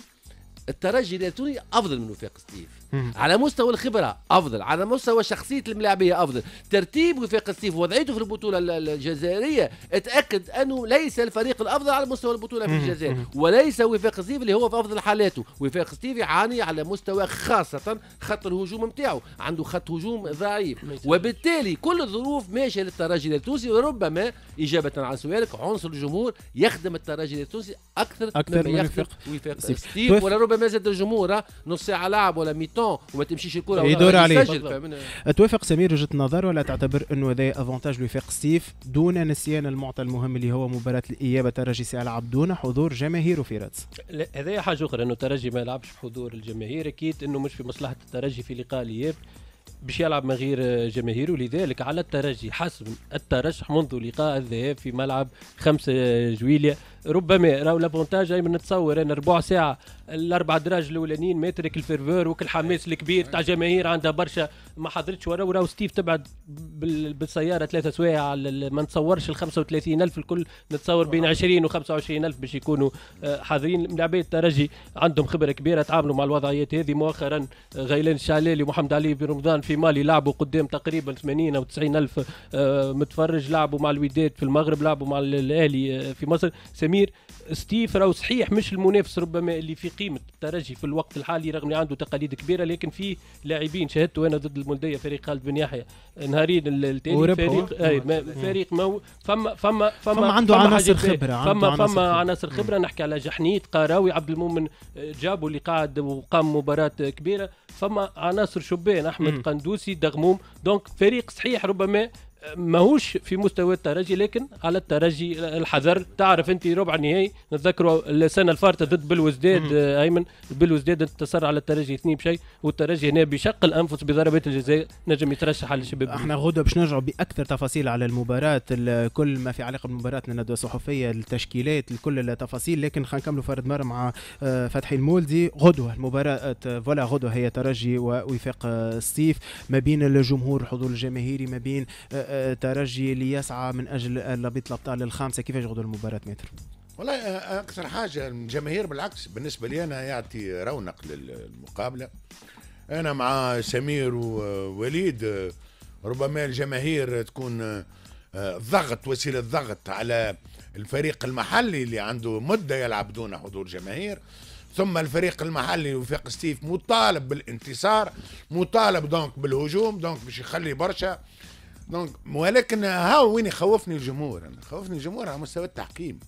الترجي التوني افضل من وفاق ستيف على مستوى الخبره افضل على مستوى شخصيه الملاعبيه افضل ترتيب وفاق السيف ووضعيته في البطوله الجزائريه اتاكد انه ليس الفريق الافضل على مستوى البطوله في الجزائر وليس وفاق السيف اللي هو في افضل حالاته وفاق السيف يعاني على مستوى خاصه خط الهجوم نتاعو عنده خط هجوم ضعيف وبالتالي كل الظروف ماشيه للترجي التونسي وربما اجابه عن سؤالك عنصر الجمهور يخدم الترجي التونسي اكثر, أكثر مما يخدم وفاق السيف طيب. وربما زاد الجمهور نص ساعه لعب ولا ميتون بورتون وما تمشيش الكره يدور عليه توافق سمير وجهه النظر ولا تعتبر انه هذا افونتاج لفريق سيف السيف دون نسيان المعطى المهم اللي هو مباراه الايابه ترجي سيلعب دون حضور جماهيره في رادس هذا حاجه اخرى انه الترجي ما يلعبش بحضور الجماهير اكيد انه مش في مصلحه الترجي في لقاء الاياب باش يلعب من غير جماهيره لذلك على الترجي حسب الترشح منذ لقاء الذهاب في ملعب 5 جويليا ربما راهو لافونتاج من نتصور انا ربع ساعه الاربع دراج الاولانيين ماترك الفيرفور وك الحماس الكبير تاع جماهير عندها برشا ما حضرتش وراه وراه ستيف تبعد بالسياره ثلاثة سوايع على ما نتصورش ال 35 الف الكل نتصور بين 20 و 25 الف باش يكونوا آه، حاضرين العباد الترجي عندهم خبره كبيره تعاملوا مع الوضعيات هذه مؤخرا غيلان الشعلالي ومحمد علي بن رمضان في مالي لعبوا قدام تقريبا 80 او 90 الف آه، متفرج لعبوا مع الوداد في المغرب لعبوا مع الاهلي آه، في مصر سمير ستيف راهو صحيح مش المنافس ربما اللي في قيمه الترجي في الوقت الحالي رغم اللي عنده تقاليد كبيره لكن فيه لاعبين شاهدته انا ضد المولديه فريق خالد بن يحيى نهارين التالي فريق آه. اي فريق ما فما فما فما, فما عنده فما عناصر خبره فما فما عناصر خبره نحكي على جحنيت قراوي عبد المؤمن آه، جابوا اللي قاعد وقام مباراه كبيره فما عناصر شبان احمد قندوسي دغموم دونك فريق صحيح ربما ماهوش في مستوى الترجي لكن على الترجي الحذر تعرف انت ربع النهائي نتذكروا السنه الفارطه ضد بلوزداد آه، ايمن بلوزداد انتصر على الترجي اثنين بشيء والترجي هنا بشق الانفس بضربات الجزاء نجم يترشح على الشباب احنا غدا باش نرجعوا باكثر تفاصيل على المباراه كل ما في علاقه بالمباراه الندوه الصحفيه التشكيلات لكل التفاصيل لكن خلينا نكملوا فرد مره مع آه، فتحي المولدي غدوه المباراه آه، فوالا غدوه هي ترجي ووفاق السيف ما بين الجمهور الحضور الجماهيري ما بين ترجي ليسعى من اجل ربيط الابطال الخامسه كيفاش غدو المباراه متر؟ والله آه، اكثر حاجه الجماهير بالعكس بالنسبه لي انا يعطي رونق للمقابله انا مع سمير ووليد آه، ربما الجماهير تكون آه، ضغط وسيله ضغط على الفريق المحلي اللي عنده مده يلعب دون حضور جماهير ثم الفريق المحلي وفاق ستيف مطالب بالانتصار مطالب دونك بالهجوم دونك باش يخلي برشا دونك ولكن ها وين يخوفني الجمهور انا يخوفني الجمهور على مستوى التحكيم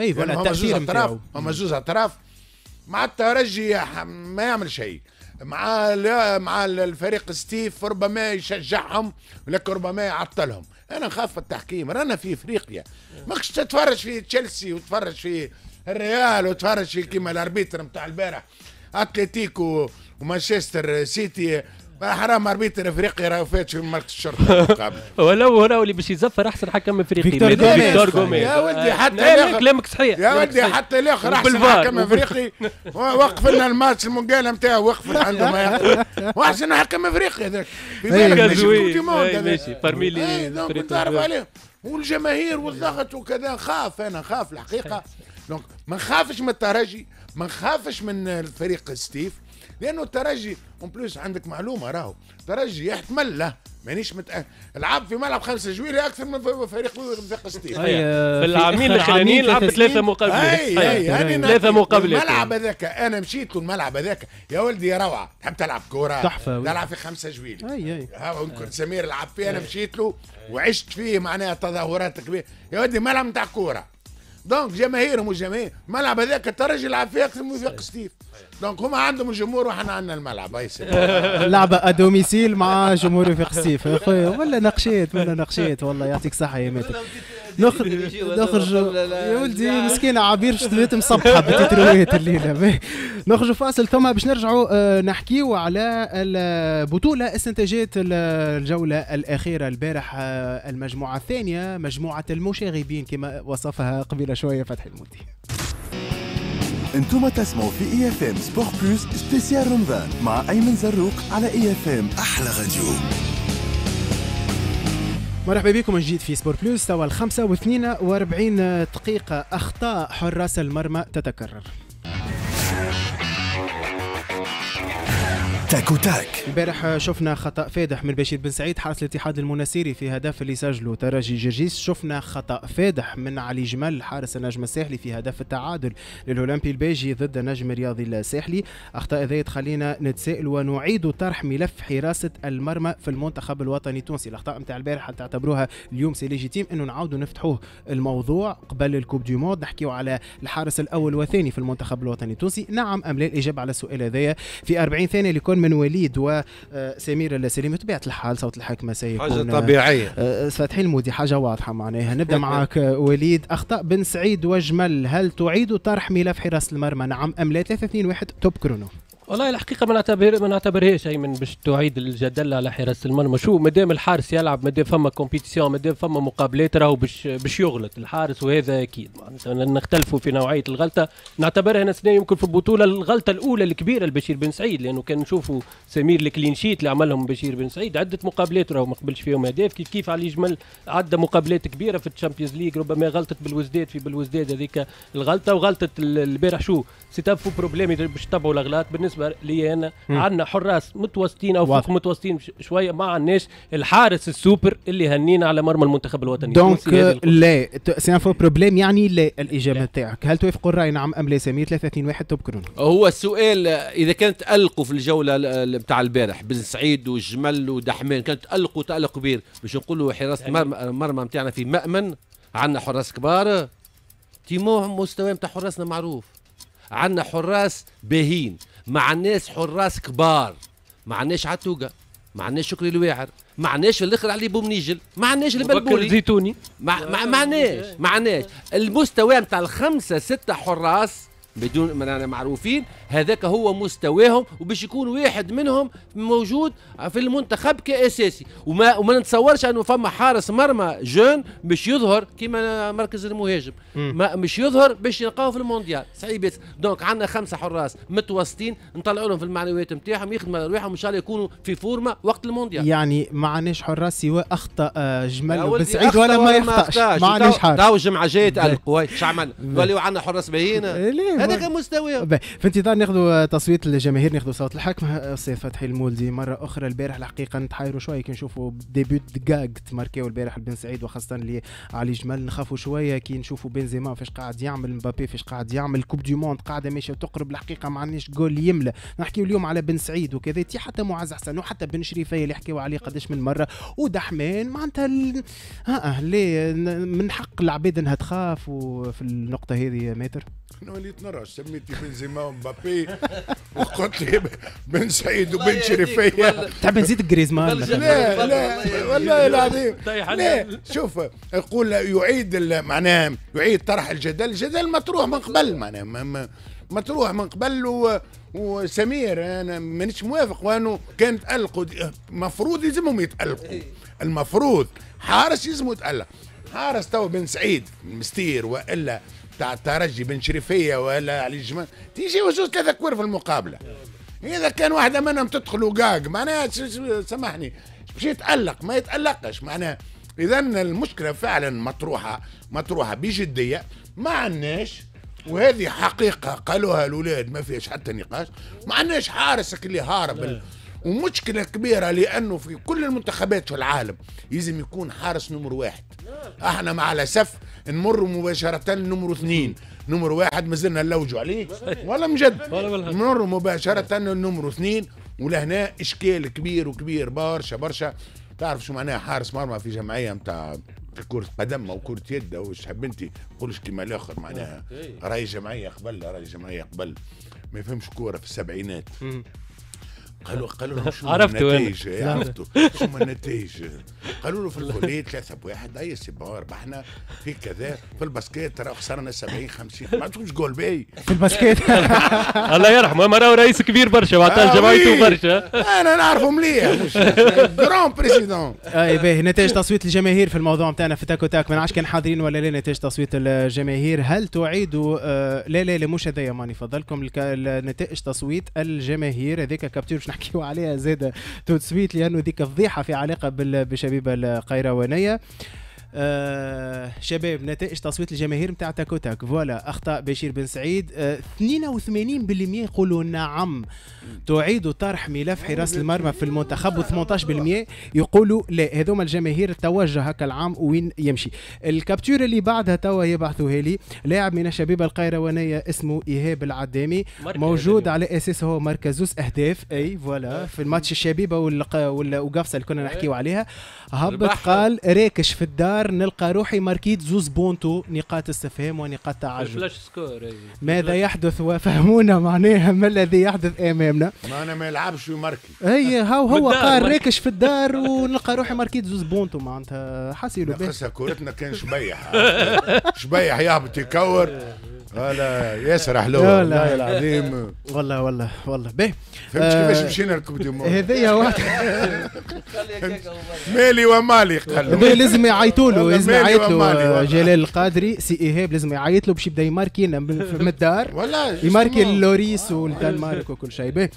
اي فوالا يعني التاثير اطراف هما جوج اطراف مع الترجي ما يعمل شيء مع مع الفريق ستيف ربما يشجعهم ولكن ربما يعطلهم انا نخاف في التحكيم رانا في افريقيا ماكش تتفرج في تشيلسي وتتفرج في الريال وتتفرج في كيما الاربيتر نتاع البارح اتلتيكو ومانشستر سيتي حرام اربيتر افريقيا راه فات في مركز الشرطه ولو ولو اللي باش يزفر احسن حكم افريقي فيكتور جوميز يا ولدي آه، حتى كلامك صحيح يا ولدي حتى الاخر احسن حكم افريقي وقف لنا الماتش المقاله نتاعه وقف عنده ما واحسن حكم افريقي هذاك ماشي ماشي فرميلي نتعرف عليهم والجماهير والضغط وكذا خاف انا خاف الحقيقه دونك ما نخافش من الترجي ما نخافش من الفريق ستيف لانه الترجي اون بلوس عندك معلومه راهو الترجي يحتمل له مانيش متاكد لعب في ملعب خمسه جويري اكثر من فريق فريق ستيل في العامين الاخرانيين لعب ثلاثه مقابلات يعني ثلاثه مقابلات يعني. الملعب هذاك انا مشيت الملعب هذاك يا ولدي يا روعه تحب تلعب كوره تحفه نلعب في خمسه جويري اي اي سمير لعب فيه انا مشيت له وعشت فيه معناها تظاهرات كبيره يا ولدي ملعب نتاع كوره دونك جماهيرهم وجماهير الملعب هذاك الترجي لعب فيه اكثر من فريق ستيف دونك هما عندهم الجمهور وحنا عندنا الملعب هاي لعبه ادوميسيل مع جمهور في خسيف يا خويا ولا نقشيت ولا نقشيت والله يعطيك الصحه يا ماتر نخرج نخرج يا ولدي مسكينه عبير شتويت مصبحه بالتترويات الليله نخرجوا فاصل ثم باش نرجعوا آه، نحكيو على البطوله استنتاجات الجوله الاخيره البارح آه، المجموعه الثانيه مجموعه المشاغبين كما وصفها قبيلة شويه فتحي المودي انتم تسمعوا في اي اف ام سبور بلس سبيسيال رمضان مع ايمن زروق على اي اف ام احلى راديو مرحبا بكم جديد في سبور بلس توا الخمسة واثنين دقيقة أخطاء حراس المرمى تتكرر تاك وتاك البارح شفنا خطا فادح من بشير بن سعيد حارس الاتحاد المناسيري في هدف اللي سجله ترجي جرجيس شفنا خطا فادح من علي جمل حارس النجم الساحلي في هدف التعادل للاولمبي البيجي ضد النجم الرياضي الساحلي اخطاء ذي تخلينا نتسائل ونعيد طرح ملف حراسه المرمى في المنتخب الوطني التونسي الاخطاء نتاع البارح هل تعتبروها اليوم سي ليجيتيم انه نعاودوا نفتحوه الموضوع قبل الكوب دي مود نحكيو على الحارس الاول والثاني في المنتخب الوطني التونسي نعم ام لا الاجابه على السؤال هذايا في 40 ثانيه لكل ايمن وليد وسمير آه، السليم بطبيعه الحال صوت الحكمه سيكون حاجه طبيعيه آه، آه، فاتحين المودي حاجه واضحه معناها نبدا معك وليد اخطاء بن سعيد وجمل هل تعيد طرح ملف حراس المرمى نعم ام لا 3 2 1 توب كرونو والله الحقيقة ما نعتبر ما نعتبرهاش أيمن من باش تعيد الجدل على حراسة المرمى شو مادام الحارس يلعب مادام فما كومبيتيسيون مادام فما مقابلات راهو باش باش يغلط الحارس وهذا اكيد معناتها نختلفوا في نوعية الغلطة نعتبرها هنا سنة يمكن في البطولة الغلطة الأولى الكبيرة لبشير بن سعيد لأنه كان نشوفوا سمير الكلين شيت اللي عملهم بشير بن سعيد عدة مقابلات راهو ما قبلش فيهم أهداف كيف كيف على الإجمال عدة مقابلات كبيرة في الشامبيونز ليج ربما غلطت بالوزداد في بالوزداد هذيك الغلطة وغلطة البارح شو سيتاب بروبليم باش تبعوا الأغلاط بالنسبة بالنسبه لي انا عندنا حراس متوسطين او فوق متوسطين شويه ما عندناش الحارس السوبر اللي هنينا على مرمى المنتخب الوطني دونك euh, لا سي ان فو بروبليم يعني لا الاجابه تاعك هل توافق الراي نعم ام لا سامي 30 2 1 تبكرون هو السؤال اذا كانت القوا في الجوله بتاع البارح بن سعيد وجمل ودحمان كانت القوا تالق كبير باش نقولوا حراسه المرمى يعني نتاعنا في مامن عندنا حراس كبار تيمو مستوى نتاع حراسنا معروف عندنا حراس باهين مع ناس حراس كبار ما عندناش عتوقة ما عندناش شكري الواعر ما عندناش في الاخر علي بومنيجل ما عندناش البلبولي زيتوني ما عندناش ما عندناش المستوى نتاع الخمسه سته حراس بدون ما معروفين هذاك هو مستواهم وباش يكون واحد منهم موجود في المنتخب كاساسي وما وما نتصورش انه فما حارس مرمى جون باش يظهر كيما مركز المهاجم ما مش يظهر باش يلقاو في المونديال صعيب دونك عندنا خمسه حراس متوسطين نطلعوا لهم في المعنويات نتاعهم يخدموا رواحهم ان شاء الله يكونوا في فورمه وقت المونديال يعني ما عندناش حراس سواء اخطا آه، جمال بن سعيد ولا ما يخطاش ما عندناش حارس تو الجمعه جايه القويت شو عملنا وليو عندنا حراس باهيين هذاك مستوى في انتظار ناخذوا تصويت الجماهير ناخذوا صوت الحكم سي فتحي المولدي مره اخرى البارح الحقيقه نتحايروا شويه كي نشوفوا ديبيوت دقاق تماركيو البارح بن سعيد وخاصه اللي علي جمال نخافوا شويه كي نشوفوا بنزيما فاش قاعد يعمل مبابي فاش قاعد يعمل كوب دي موند قاعده ماشيه تقرب الحقيقه ما عندناش جول يملى نحكيو اليوم على بن سعيد وكذا حتى معز حسن وحتى بن شريفيه اللي حكيو عليه قداش من مره ودحمان معناتها ال... ها ليه من حق العباد انها تخاف وفي النقطه هذه يا ماتر مره سميتي بنزيما ومبابي وقلت لي بن سعيد وبن شريفيه تحب نزيد جريزمان لا لا والله العظيم لا شوف يقول يعيد معناه يعيد طرح الجدل الجدل مطروح من قبل معناه مطروح من قبل و... وسمير انا مانيش موافق وانه كان تالقوا مفروض يلزمهم يتالقوا إيه. المفروض حارس يلزمه يتالق حارس تو بن سعيد مستير والا تاع الترجي بن شريفيه ولا علي الجمال تيجي وجوز ثلاثه كوار في المقابله اذا كان واحده منهم تدخل وقاق معناها سامحني باش يتالق ما يتالقش معناها اذا المشكله فعلا مطروحه مطروحه بجديه ما عندناش وهذه حقيقه قالوها الاولاد ما فيهاش حتى نقاش ما عندناش حارسك اللي هارب ومشكله كبيره لانه في كل المنتخبات في العالم لازم يكون حارس نمر واحد احنا مع الاسف نمر مباشرة نمرو اثنين نمرو واحد مازلنا نلوجوا عليه ولا مجد نمر مباشرة نمرو اثنين ولهنا اشكال كبير وكبير برشا برشا تعرف شو معناها حارس مرمى في جمعيه نتاع كرة قدم او كرة يد او تحب انت قولش كيما الاخر معناها إيه. راي جمعيه قبل راي جمعيه قبل ما يفهمش كوره في السبعينات قالوا قالوا له شو عرفتوا النتيجه عرفتوا شو النتيجه قالوا له في الكليه ثلاثه بواحد اي سي بون ربحنا في كذا في الباسكيت راه خسرنا 70 50 ما تقولش جول باي في الباسكيت الله يرحمه اما راهو رئيس كبير برشا وعطاه جمعيته برشا انا نعرفه مليح جرون بريزيدون آه، اي باهي نتائج تصويت الجماهير في الموضوع نتاعنا في تاكو تاك ما نعرفش كان حاضرين ولا لا نتائج تصويت الجماهير هل تعيدوا آه، لا لا لا مش هذايا ماني فضلكم نتائج تصويت الجماهير هذاك كابتور نحكيو عليها زاده توت سويت لانه ذيك فضيحه في علاقه بالشبيبه القيروانيه آه شباب نتائج تصويت الجماهير نتاع تاكو تاك فوالا اخطاء بشير بن سعيد آه 82% يقولوا نعم تعيد طرح ملف حراس المرمى في المنتخب و18% يقولوا لا هذوما الجماهير توجه هكا العام وين يمشي الكابتور اللي بعدها توا يبعثوها لي لاعب من الشبيبه القيروانيه اسمه ايهاب العدامي موجود على اساس هو مركزوس اهداف اي فوالا آه. في الماتش الشبيبه والقفصه اللي كنا نحكيو آه. عليها هبط قال راكش في الدار الاخر نلقى روحي ماركيت زوز بونتو نقاط استفهام ونقاط تعجب سكور ماذا يحدث وفهمونا معناها ما الذي يحدث امامنا ما انا ما يلعبش ماركي اي هو هو قال راكش في الدار ونلقى روحي ماركيت زوز بونتو معناتها حاسيلو نقصها كورتنا كان شبيح شبيح يهبط يكور إيه. لا ياسر حلوه والله العظيم والله والله والله به فهمت كيفاش آه، مشينا لكم هذايا مالي ومالي قال له لازم يعيطوا له لازم يعيط له جلال القادري سي ايهاب لازم يعيط له باش يبدا يماركي من الدار يماركي اللوريس والدنمارك وكل شيء باهي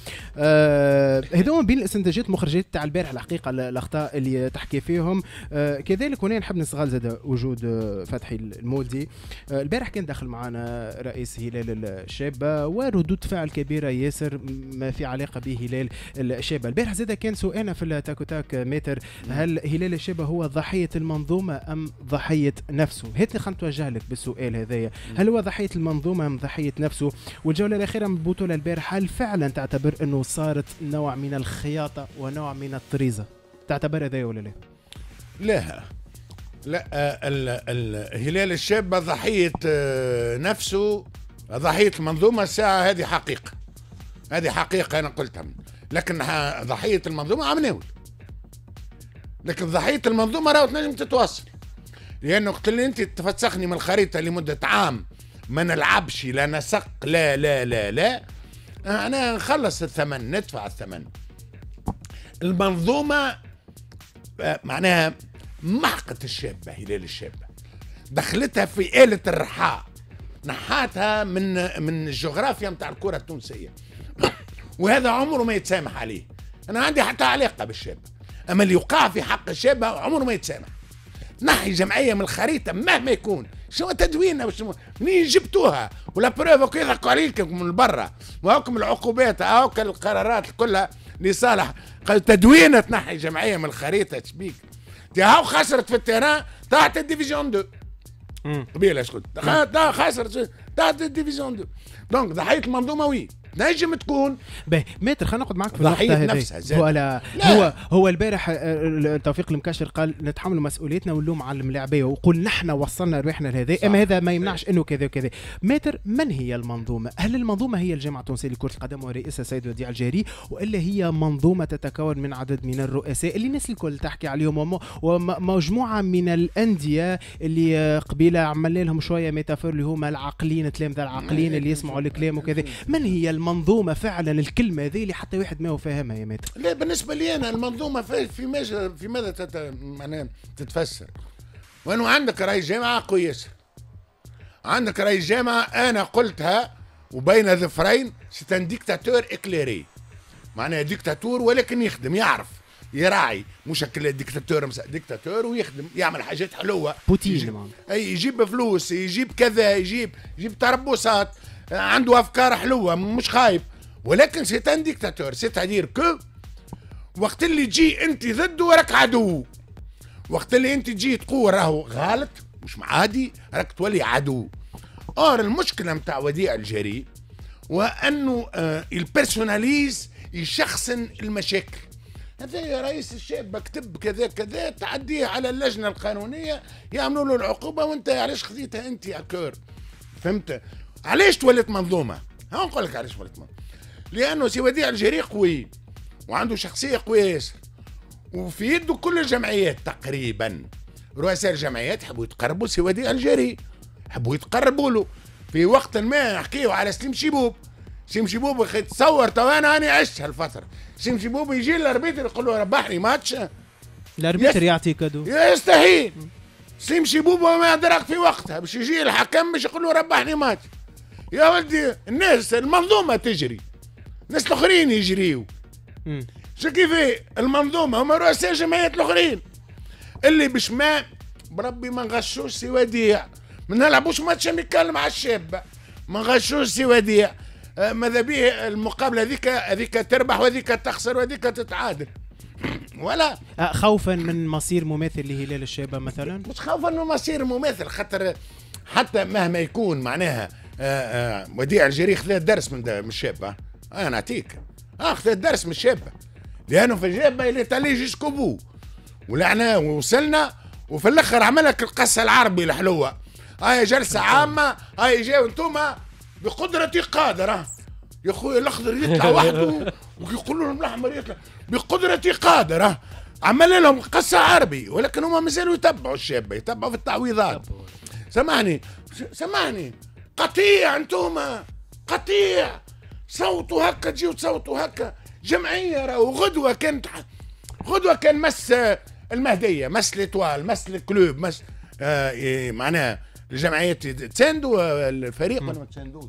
هذوما بين الاستنتاجات المخرجات تاع البارح الحقيقه الاخطاء اللي تحكي فيهم آه، كذلك هنا نحب نستغل زاد وجود آه، فتحي المودي البارح كان داخل معنا رئيس هلال الشابة وردود فعل كبيرة ياسر ما في علاقة بهلال الشابة البارح زاد كان سؤالنا في التاكوتاك متر هل هلال الشابة هو ضحية المنظومة أم ضحية نفسه هات خلينا نتوجه لك بالسؤال هذايا هل هو ضحية المنظومة أم ضحية نفسه والجولة الأخيرة من البطولة البارحة هل فعلا تعتبر أنه صارت نوع من الخياطة ونوع من الطريزة تعتبر هذايا ولا لا؟ لا لا آه، الهلال الشاب ضحية آه، نفسه ضحية المنظومة الساعة هذه حقيقة هذه حقيقة أنا قلتها لكن ضحية المنظومة عم ناول لكن ضحية المنظومة راهو تنجم تتواصل لأنه قلت لي أنت تفسخني من الخريطة لمدة عام ما نلعبش لا نسق لا لا لا لا أنا نخلص الثمن ندفع الثمن المنظومة آه، معناها محقت الشابة هلال الشابة دخلتها في آلة الرحاء نحاتها من من الجغرافيا نتاع الكرة التونسية وهذا عمره ما يتسامح عليه أنا عندي حتى علاقة بالشاب أما اللي يقع في حق الشاب عمره ما يتسامح نحي جمعية من الخريطة مهما يكون شنو تدوينها وشنو منين جبتوها ولا بروف وكذا عليكم من برا وهاكم العقوبات هاكم القرارات كلها لصالح تدوينة تنحي جمعية من الخريطة تشبيك هاو خسرت في التيران تحت الديفيزيون 2 قبيله شكون خسرت تحت الديفيزيون 2 دونك ضحيه المنظومه وي نجم تكون باهي ماتر خلينا نقعد معك في ضحيه نفسها زاد. هو لا. هو هو البارح آه، توفيق المكاشر قال نتحملوا مسؤوليتنا ونلوم على الملاعبيه وقل نحن وصلنا روحنا لهذا اما هذا ما يمنعش انه كذا وكذا ماتر من هي المنظومه؟ هل المنظومه هي الجامعه التونسيه لكره القدم ورئيسها السيد وديع الجاري والا هي منظومه تتكون من عدد من الرؤساء اللي الناس الكل تحكي عليهم ومجموعه من الانديه اللي آه، قبيله عملنا لهم شويه ميتافور اللي هما العاقلين تلامذه العاقلين اللي يسمعوا الكلام وكذا من هي المنظومة؟ منظومه فعلا الكلمه هذه اللي حتى واحد ما هو فاهمها يا ماتر لا بالنسبه لي انا المنظومه في في ماذا في ماذا تت... تتفسر وانه عندك راي جامعه كويسه عندك راي جامعه انا قلتها وبين ظفرين ان ديكتاتور اكليري معناها ديكتاتور ولكن يخدم يعرف يراعي مش ديكتاتور ديكتاتور ويخدم يعمل حاجات حلوه بوتين يجيب, اي يجيب فلوس يجيب كذا يجيب يجيب تربصات عنده افكار حلوه مش خايب ولكن سي ان ديكتاتور سي تادير كو وقت اللي تجي انت ضده راك عدو وقت اللي انت تجي تقول راهو غلط مش معادي راك تولي عدو اور المشكله نتاع وديع الجري وانه آه البيرسوناليز يشخصن المشاكل هذا يا رئيس الشاب كتب كذا كذا تعديه على اللجنه القانونيه يعملوا له العقوبه وانت علاش خذيتها انت يا كور فهمت علاش تولت منظومه ها نقول لك علاش تولت منظومه لانه سي وديع الجري قوي وعنده شخصيه قويه ياسر وفي يده كل الجمعيات تقريبا رؤساء الجمعيات حبوا يتقربوا سي وديع الجري حبوا يتقربوا له في وقت ما حكيوا على سليم شيبوب سليم شيبوب تصور تو انا راني عشت هالفتره سليم شيبوب يجي الاربيتر يقول له ربحني ماتش الاربيتر يعطي كادو يستحيل سليم شيبوب ما ادراك في وقتها باش يجي الحكم باش يقول له ربحني ماتش يا ولدي الناس المنظومه تجري الناس الاخرين يجريوا شو كيف المنظومه هما رؤساء جمعيات الاخرين اللي باش ما بربي ما نغشوش سي وديع ما نلعبوش ماتش نتكلم مع الشاب ما نغشوش سي وديع آه، ماذا به المقابله هذيك هذيك تربح وهذيك تخسر وهذيك تتعادل ولا أه، خوفا من مصير مماثل لهلال الشابه مثلا مش خوفا من مصير مماثل خاطر حتى مهما يكون معناها آه، آه. وديع الجري خذا درس من الشابه آه. انا نعطيك اه خذا درس من الشابه لانه في الجابه اللي تالي جيسكو بو ولعنا ووصلنا وفي الاخر عملك القصه العربي الحلوه هاي جلسه عامه هاي جاو انتوما بقدرتي قادرة يا خويا الاخضر يطلع وحده ويقولوا لهم الاحمر يطلع بقدرتي قادرة عمل لهم قصه عربي ولكن هما مازالوا يتبعوا الشابه يتبعوا في التعويضات سامحني سامحني قطيع انتوما قطيع صوتوا هكا تجيو تصوتوا هكا جمعيه راهو غدوه كانت غدوه كان مس المهديه مس ليطوال مس الكلوب مس آه إيه، معناها الجمعيات تساندوا آه، الفريق ما تساندوش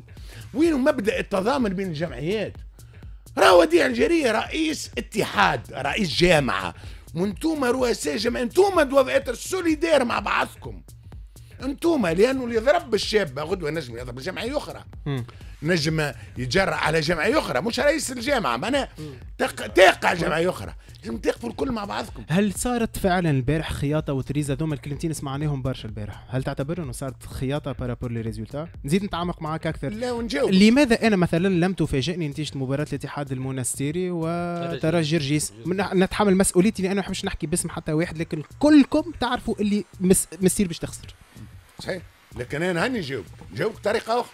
وين مبدا التضامن بين الجمعيات راهو وديع الجريه رئيس اتحاد رئيس جامعه وانتوما رؤساء جمعيه انتوما دواب سوليدير مع بعضكم انتوما لانه اللي ضرب الشاب غدوه نجم يضرب الجمعيه اخرى نجم يتجرأ على جمعيه اخرى مش رئيس الجامعه تق... تقع جمعيه اخرى لازم تقفوا الكل مع بعضكم هل صارت فعلا البارح خياطه وتريزا هذوما الكلمتين سمعناهم برشا البارح هل تعتبر انه صارت خياطه بارابور لي ريزولتا نزيد نتعمق معاك اكثر لا ونجاوب لماذا انا مثلا لم تفاجئني نتيجه مباراه الاتحاد المونستيري وترجي جرجيس نتحمل مسؤوليتي لانه مش نحكي باسم حتى واحد لكن كلكم تعرفوا اللي مس... مسير باش تخسر صحيح لكن انا هاني جاوب جاوب بطريقه اخرى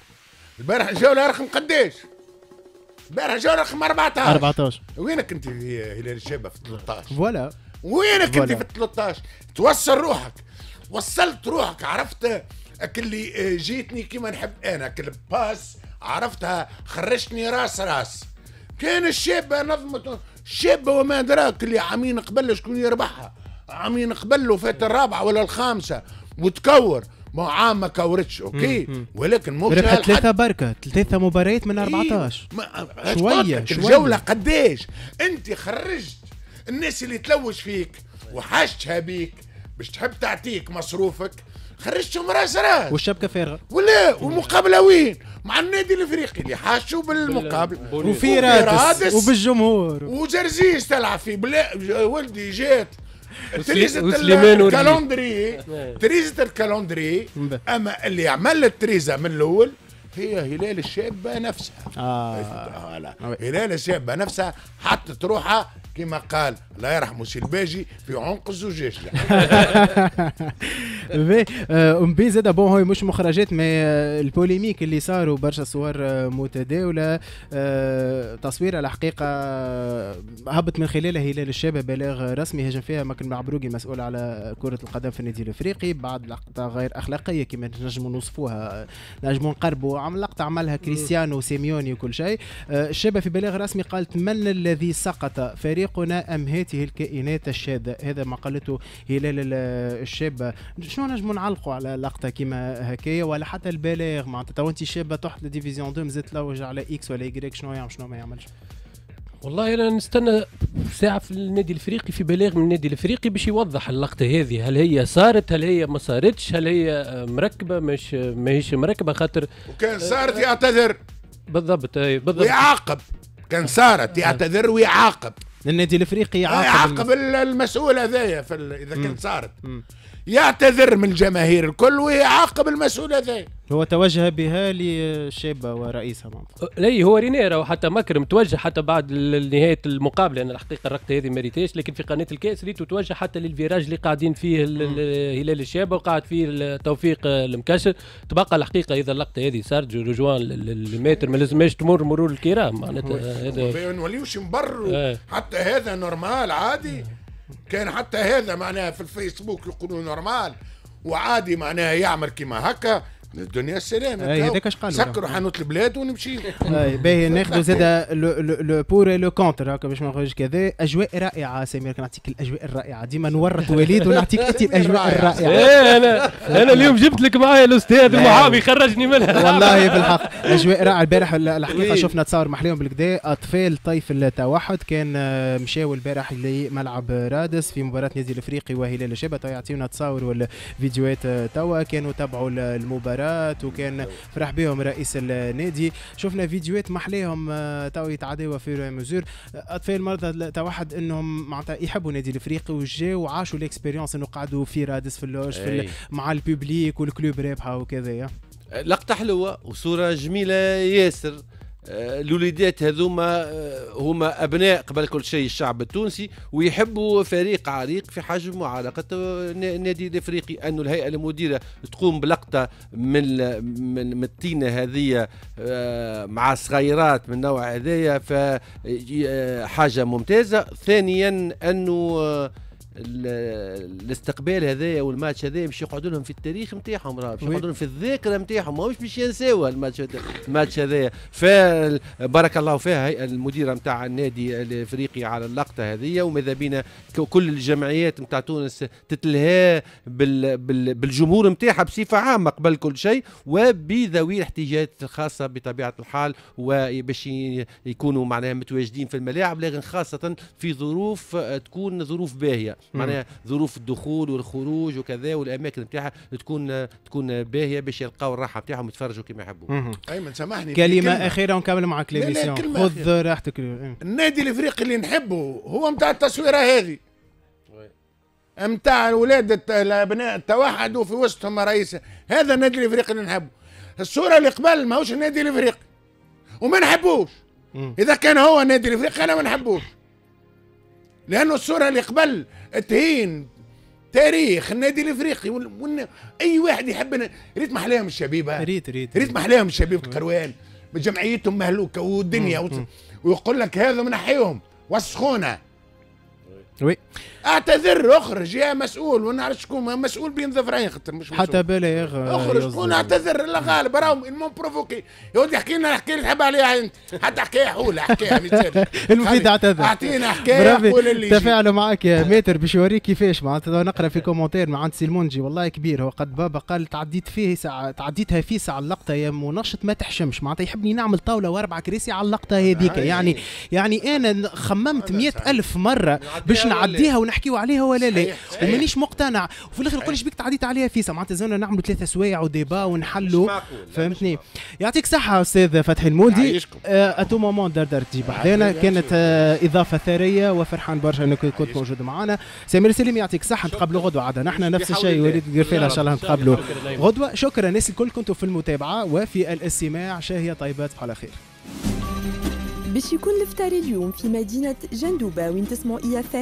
البارح جاو رقم قداش البارح جاو رقم 14 14 وينك انت في هلال الشابه في 13 فوالا وينك انت في 13 توصل روحك وصلت روحك عرفت اللي آه، جيتني كما نحب انا كل باس عرفتها خرجتني راس راس كان الشابه نظمت الشابه وما دراك اللي عامين قبل شكون يربحها عامين قبل فات الرابعه ولا الخامسه وتكور ما عام ما اوكي مم. ولكن مش ربح ثلاثة بركة ثلاثة مباريات من 14 إيه، أه، شوية شوية الجولة قداش انت خرجت الناس اللي تلوج فيك وحشتها بيك باش تحب تعطيك مصروفك خرجتهم راس راس والشبكه فارغه ولا والمقابله وين؟ مع النادي الافريقي اللي حاشوا بالمقابل وفي رادس, وبالجمهور وزرزيز تلعب فيه ولدي جات تريزة الكالندري نعم. تريزة الكالندري اما اللي عملت تريزا من الاول هي هلال الشابة نفسها آه. آه. هلال الشابة نفسها حطت روحها كما قال الله يرحمه سي الباجي في عنق الزجاجة ومبي زاد بون هو مش مخرجات مي البوليميك اللي صاروا برشا صور متداوله تصوير على حقيقه هبط من خلالها هلال الشابه بلاغ رسمي هجم فيها مكن معبروقي مسؤول على كره القدم في النادي الافريقي بعد لقطه غير اخلاقيه كما نجموا نوصفوها نجموا نقربوا عمل لقطه عملها كريستيانو سيميوني وكل شيء الشابه في بلاغ رسمي قالت من الذي سقط فريقنا ام هاته الكائنات الشاذه هذا ما قالته هلال الشابه شنو نجمو نعلقوا على لقطه كيما هكايا ولا حتى البلاغ معناتها تو انت شابه تحت لديفيزيون 2 مازال تلوج على اكس ولا يجريك شنو يعمل شنو ما يعملش والله انا نستنى ساعه في النادي الافريقي في بلاغ من النادي الافريقي باش يوضح اللقطه هذه هل هي صارت هل هي ما صارتش هل هي مركبه مش ماهيش مركبه خاطر وكان صارت يعتذر بالضبط اي بالضبط ويعاقب كان صارت يعتذر ويعاقب النادي الافريقي يعاقب يعاقب المسؤول هذايا اذا كانت صارت يعتذر من الجماهير الكل ويعاقب المسؤول هذا هو توجه بها لشيبة ورئيسها اي هو رينيرا وحتى مكرم توجه حتى بعد نهاية المقابلة أنا يعني الحقيقة الرقطة هذه ما ريتهاش لكن في قناة الكأس ريتو توجه حتى للفيراج اللي قاعدين فيه هلال الشابة وقاعد فيه توفيق المكشر تبقى الحقيقة إذا اللقطة هذه صارت رجوان الماتر ما لازمهاش تمر مرور الكرام معناتها هذا نوليوش نبروا آه. حتى هذا نورمال عادي كان حتى هذا معناها في الفيسبوك يقولوا نورمال وعادي معناها يعمل كيما هكا الدنيا السلامة هذاك اش قال سكروا حانوت البلاد ونمشيو اي باهي ناخذوا زاد لو بور لو كونتر هكا باش ما نخرجش كذا اجواء رائعة سمير نعطيك الاجواء الرائعة ديما نورط وليد ونعطيك انت الاجواء الرائعة إيه، انا انا اليوم جبت لك معايا الاستاذ المحامي خرجني منها والله بالحق اجواء رائعة البارح الحقيقة إيه. شفنا تصاور محليهم بالكدا اطفال طيف التوحد كان آه، مشاو البارح لملعب رادس في مباراة نادي الافريقي وهلال الشباب طيب، يعطيونا تصاور والفيديوهات آه، توا كانوا تبعوا المباراة الكاميرات وكان فرح بهم رئيس النادي شفنا فيديوهات محليهم آه، تو يتعداوا في مزور آه، اطفال مرضى توحد انهم معناتها يحبوا نادي الافريقي وجاو وعاشوا الاكسبيريونس انه قعدوا في رادس في اللوج في مع الببليك والكلوب رابحه وكذا لقطه حلوه وصوره جميله ياسر الوليدات هذوما آه، هما ابناء قبل كل شيء الشعب التونسي ويحبوا فريق عريق في حجم وعلاقه النادي آه، الافريقي انه الهيئه المديره تقوم بلقطه من من, الطينه التينه هذه آه، مع صغيرات من نوع هذايا فحاجه ممتازه ثانيا انه الاستقبال هذايا والماتش هذايا باش يقعدوا لهم في التاريخ نتاعهم راه باش يقعدوا لهم في الذاكره نتاعهم ماهوش باش ينساوا الماتش الماتش هذايا فبارك الله فيها المديره نتاع النادي الافريقي على اللقطه هذه وماذا بينا كل الجمعيات نتاع تونس تتلهى بال بال بالجمهور نتاعها بصفه عامه قبل كل شيء وبذوي الاحتياجات الخاصه بطبيعه الحال وباش يكونوا معناها متواجدين في الملاعب لكن خاصه في ظروف تكون ظروف باهيه معناها ظروف الدخول والخروج وكذا والاماكن نتاعها تكون تكون باهيه باش يلقاو الراحه نتاعهم يتفرجوا كما يحبوا ايمن سامحني كلمه اخيره ونكمل معك ليميسيون خذ راحتك إيه. النادي الافريقي اللي نحبه هو نتاع التصويره هذه نتاع الولاد الابناء توحدوا في وسطهم رئيس هذا النادي الافريقي اللي نحبه الصوره اللي قبل ماهوش النادي الافريقي وما نحبوش اذا كان هو النادي الافريقي انا ما نحبوش لانه الصوره اللي قبل تهين تاريخ النادي الافريقي وال... اي واحد يحب أنا... ريت محلاهم الشبيبه ريت ريت ريت محلاهم الشبيب القروان جمعيتهم مهلوكه والدنيا وت... ويقول لك هذا منحيهم وسخونه وي اعتذر اخرج يا مسؤول وانا نعرف شكون مسؤول بين ظفرين خاطر مش حتى بالغ اخرج كون اعتذر لا غالب راهم المون بروفوكي يا ولدي احكي لنا الحكايه اللي تحب عليها انت حتى حكايه حول حكايه يعني المفيد اعتذر اعطينا حكايه حول اللي تفاعلوا معك يا ماتر باش يوريك كيفاش معناتها نقرا في كومنتير مع عند سيلمونجي والله كبير هو قد بابا قال تعديت فيه ساعة تعديتها فيه ساعة اللقطه يا منشط ما تحشمش معناتها يحبني نعمل طاوله واربع كراسي على اللقطه هذيك يعني يعني انا خممت مئة ألف مره باش نعديها ونحكيو عليها ولا لا ومانيش مقتنع وفي الاخر كلش بيك تعديت عليها فيسا معناتها زونا نعملوا ثلاثه سوايع وديبا ونحلوا فهمتني يعطيك صحه استاذ فتحي المولدي آه، اتو مومون دردر تجيب حدانا كانت آه، اضافه ثريه وفرحان برشا انك كنت موجود معنا سمير سليم يعطيك صحه نتقابلوا غدوه عاد نحن نفس الشيء وليد قرفيل ان شاء الله نتقابلوا غدوه شكرا الناس الكل كنتوا في المتابعه وفي الاستماع شاهيه طيبات على خير باش يكون الفطار اليوم في مدينة جندوبة وين تسمعوا إي اف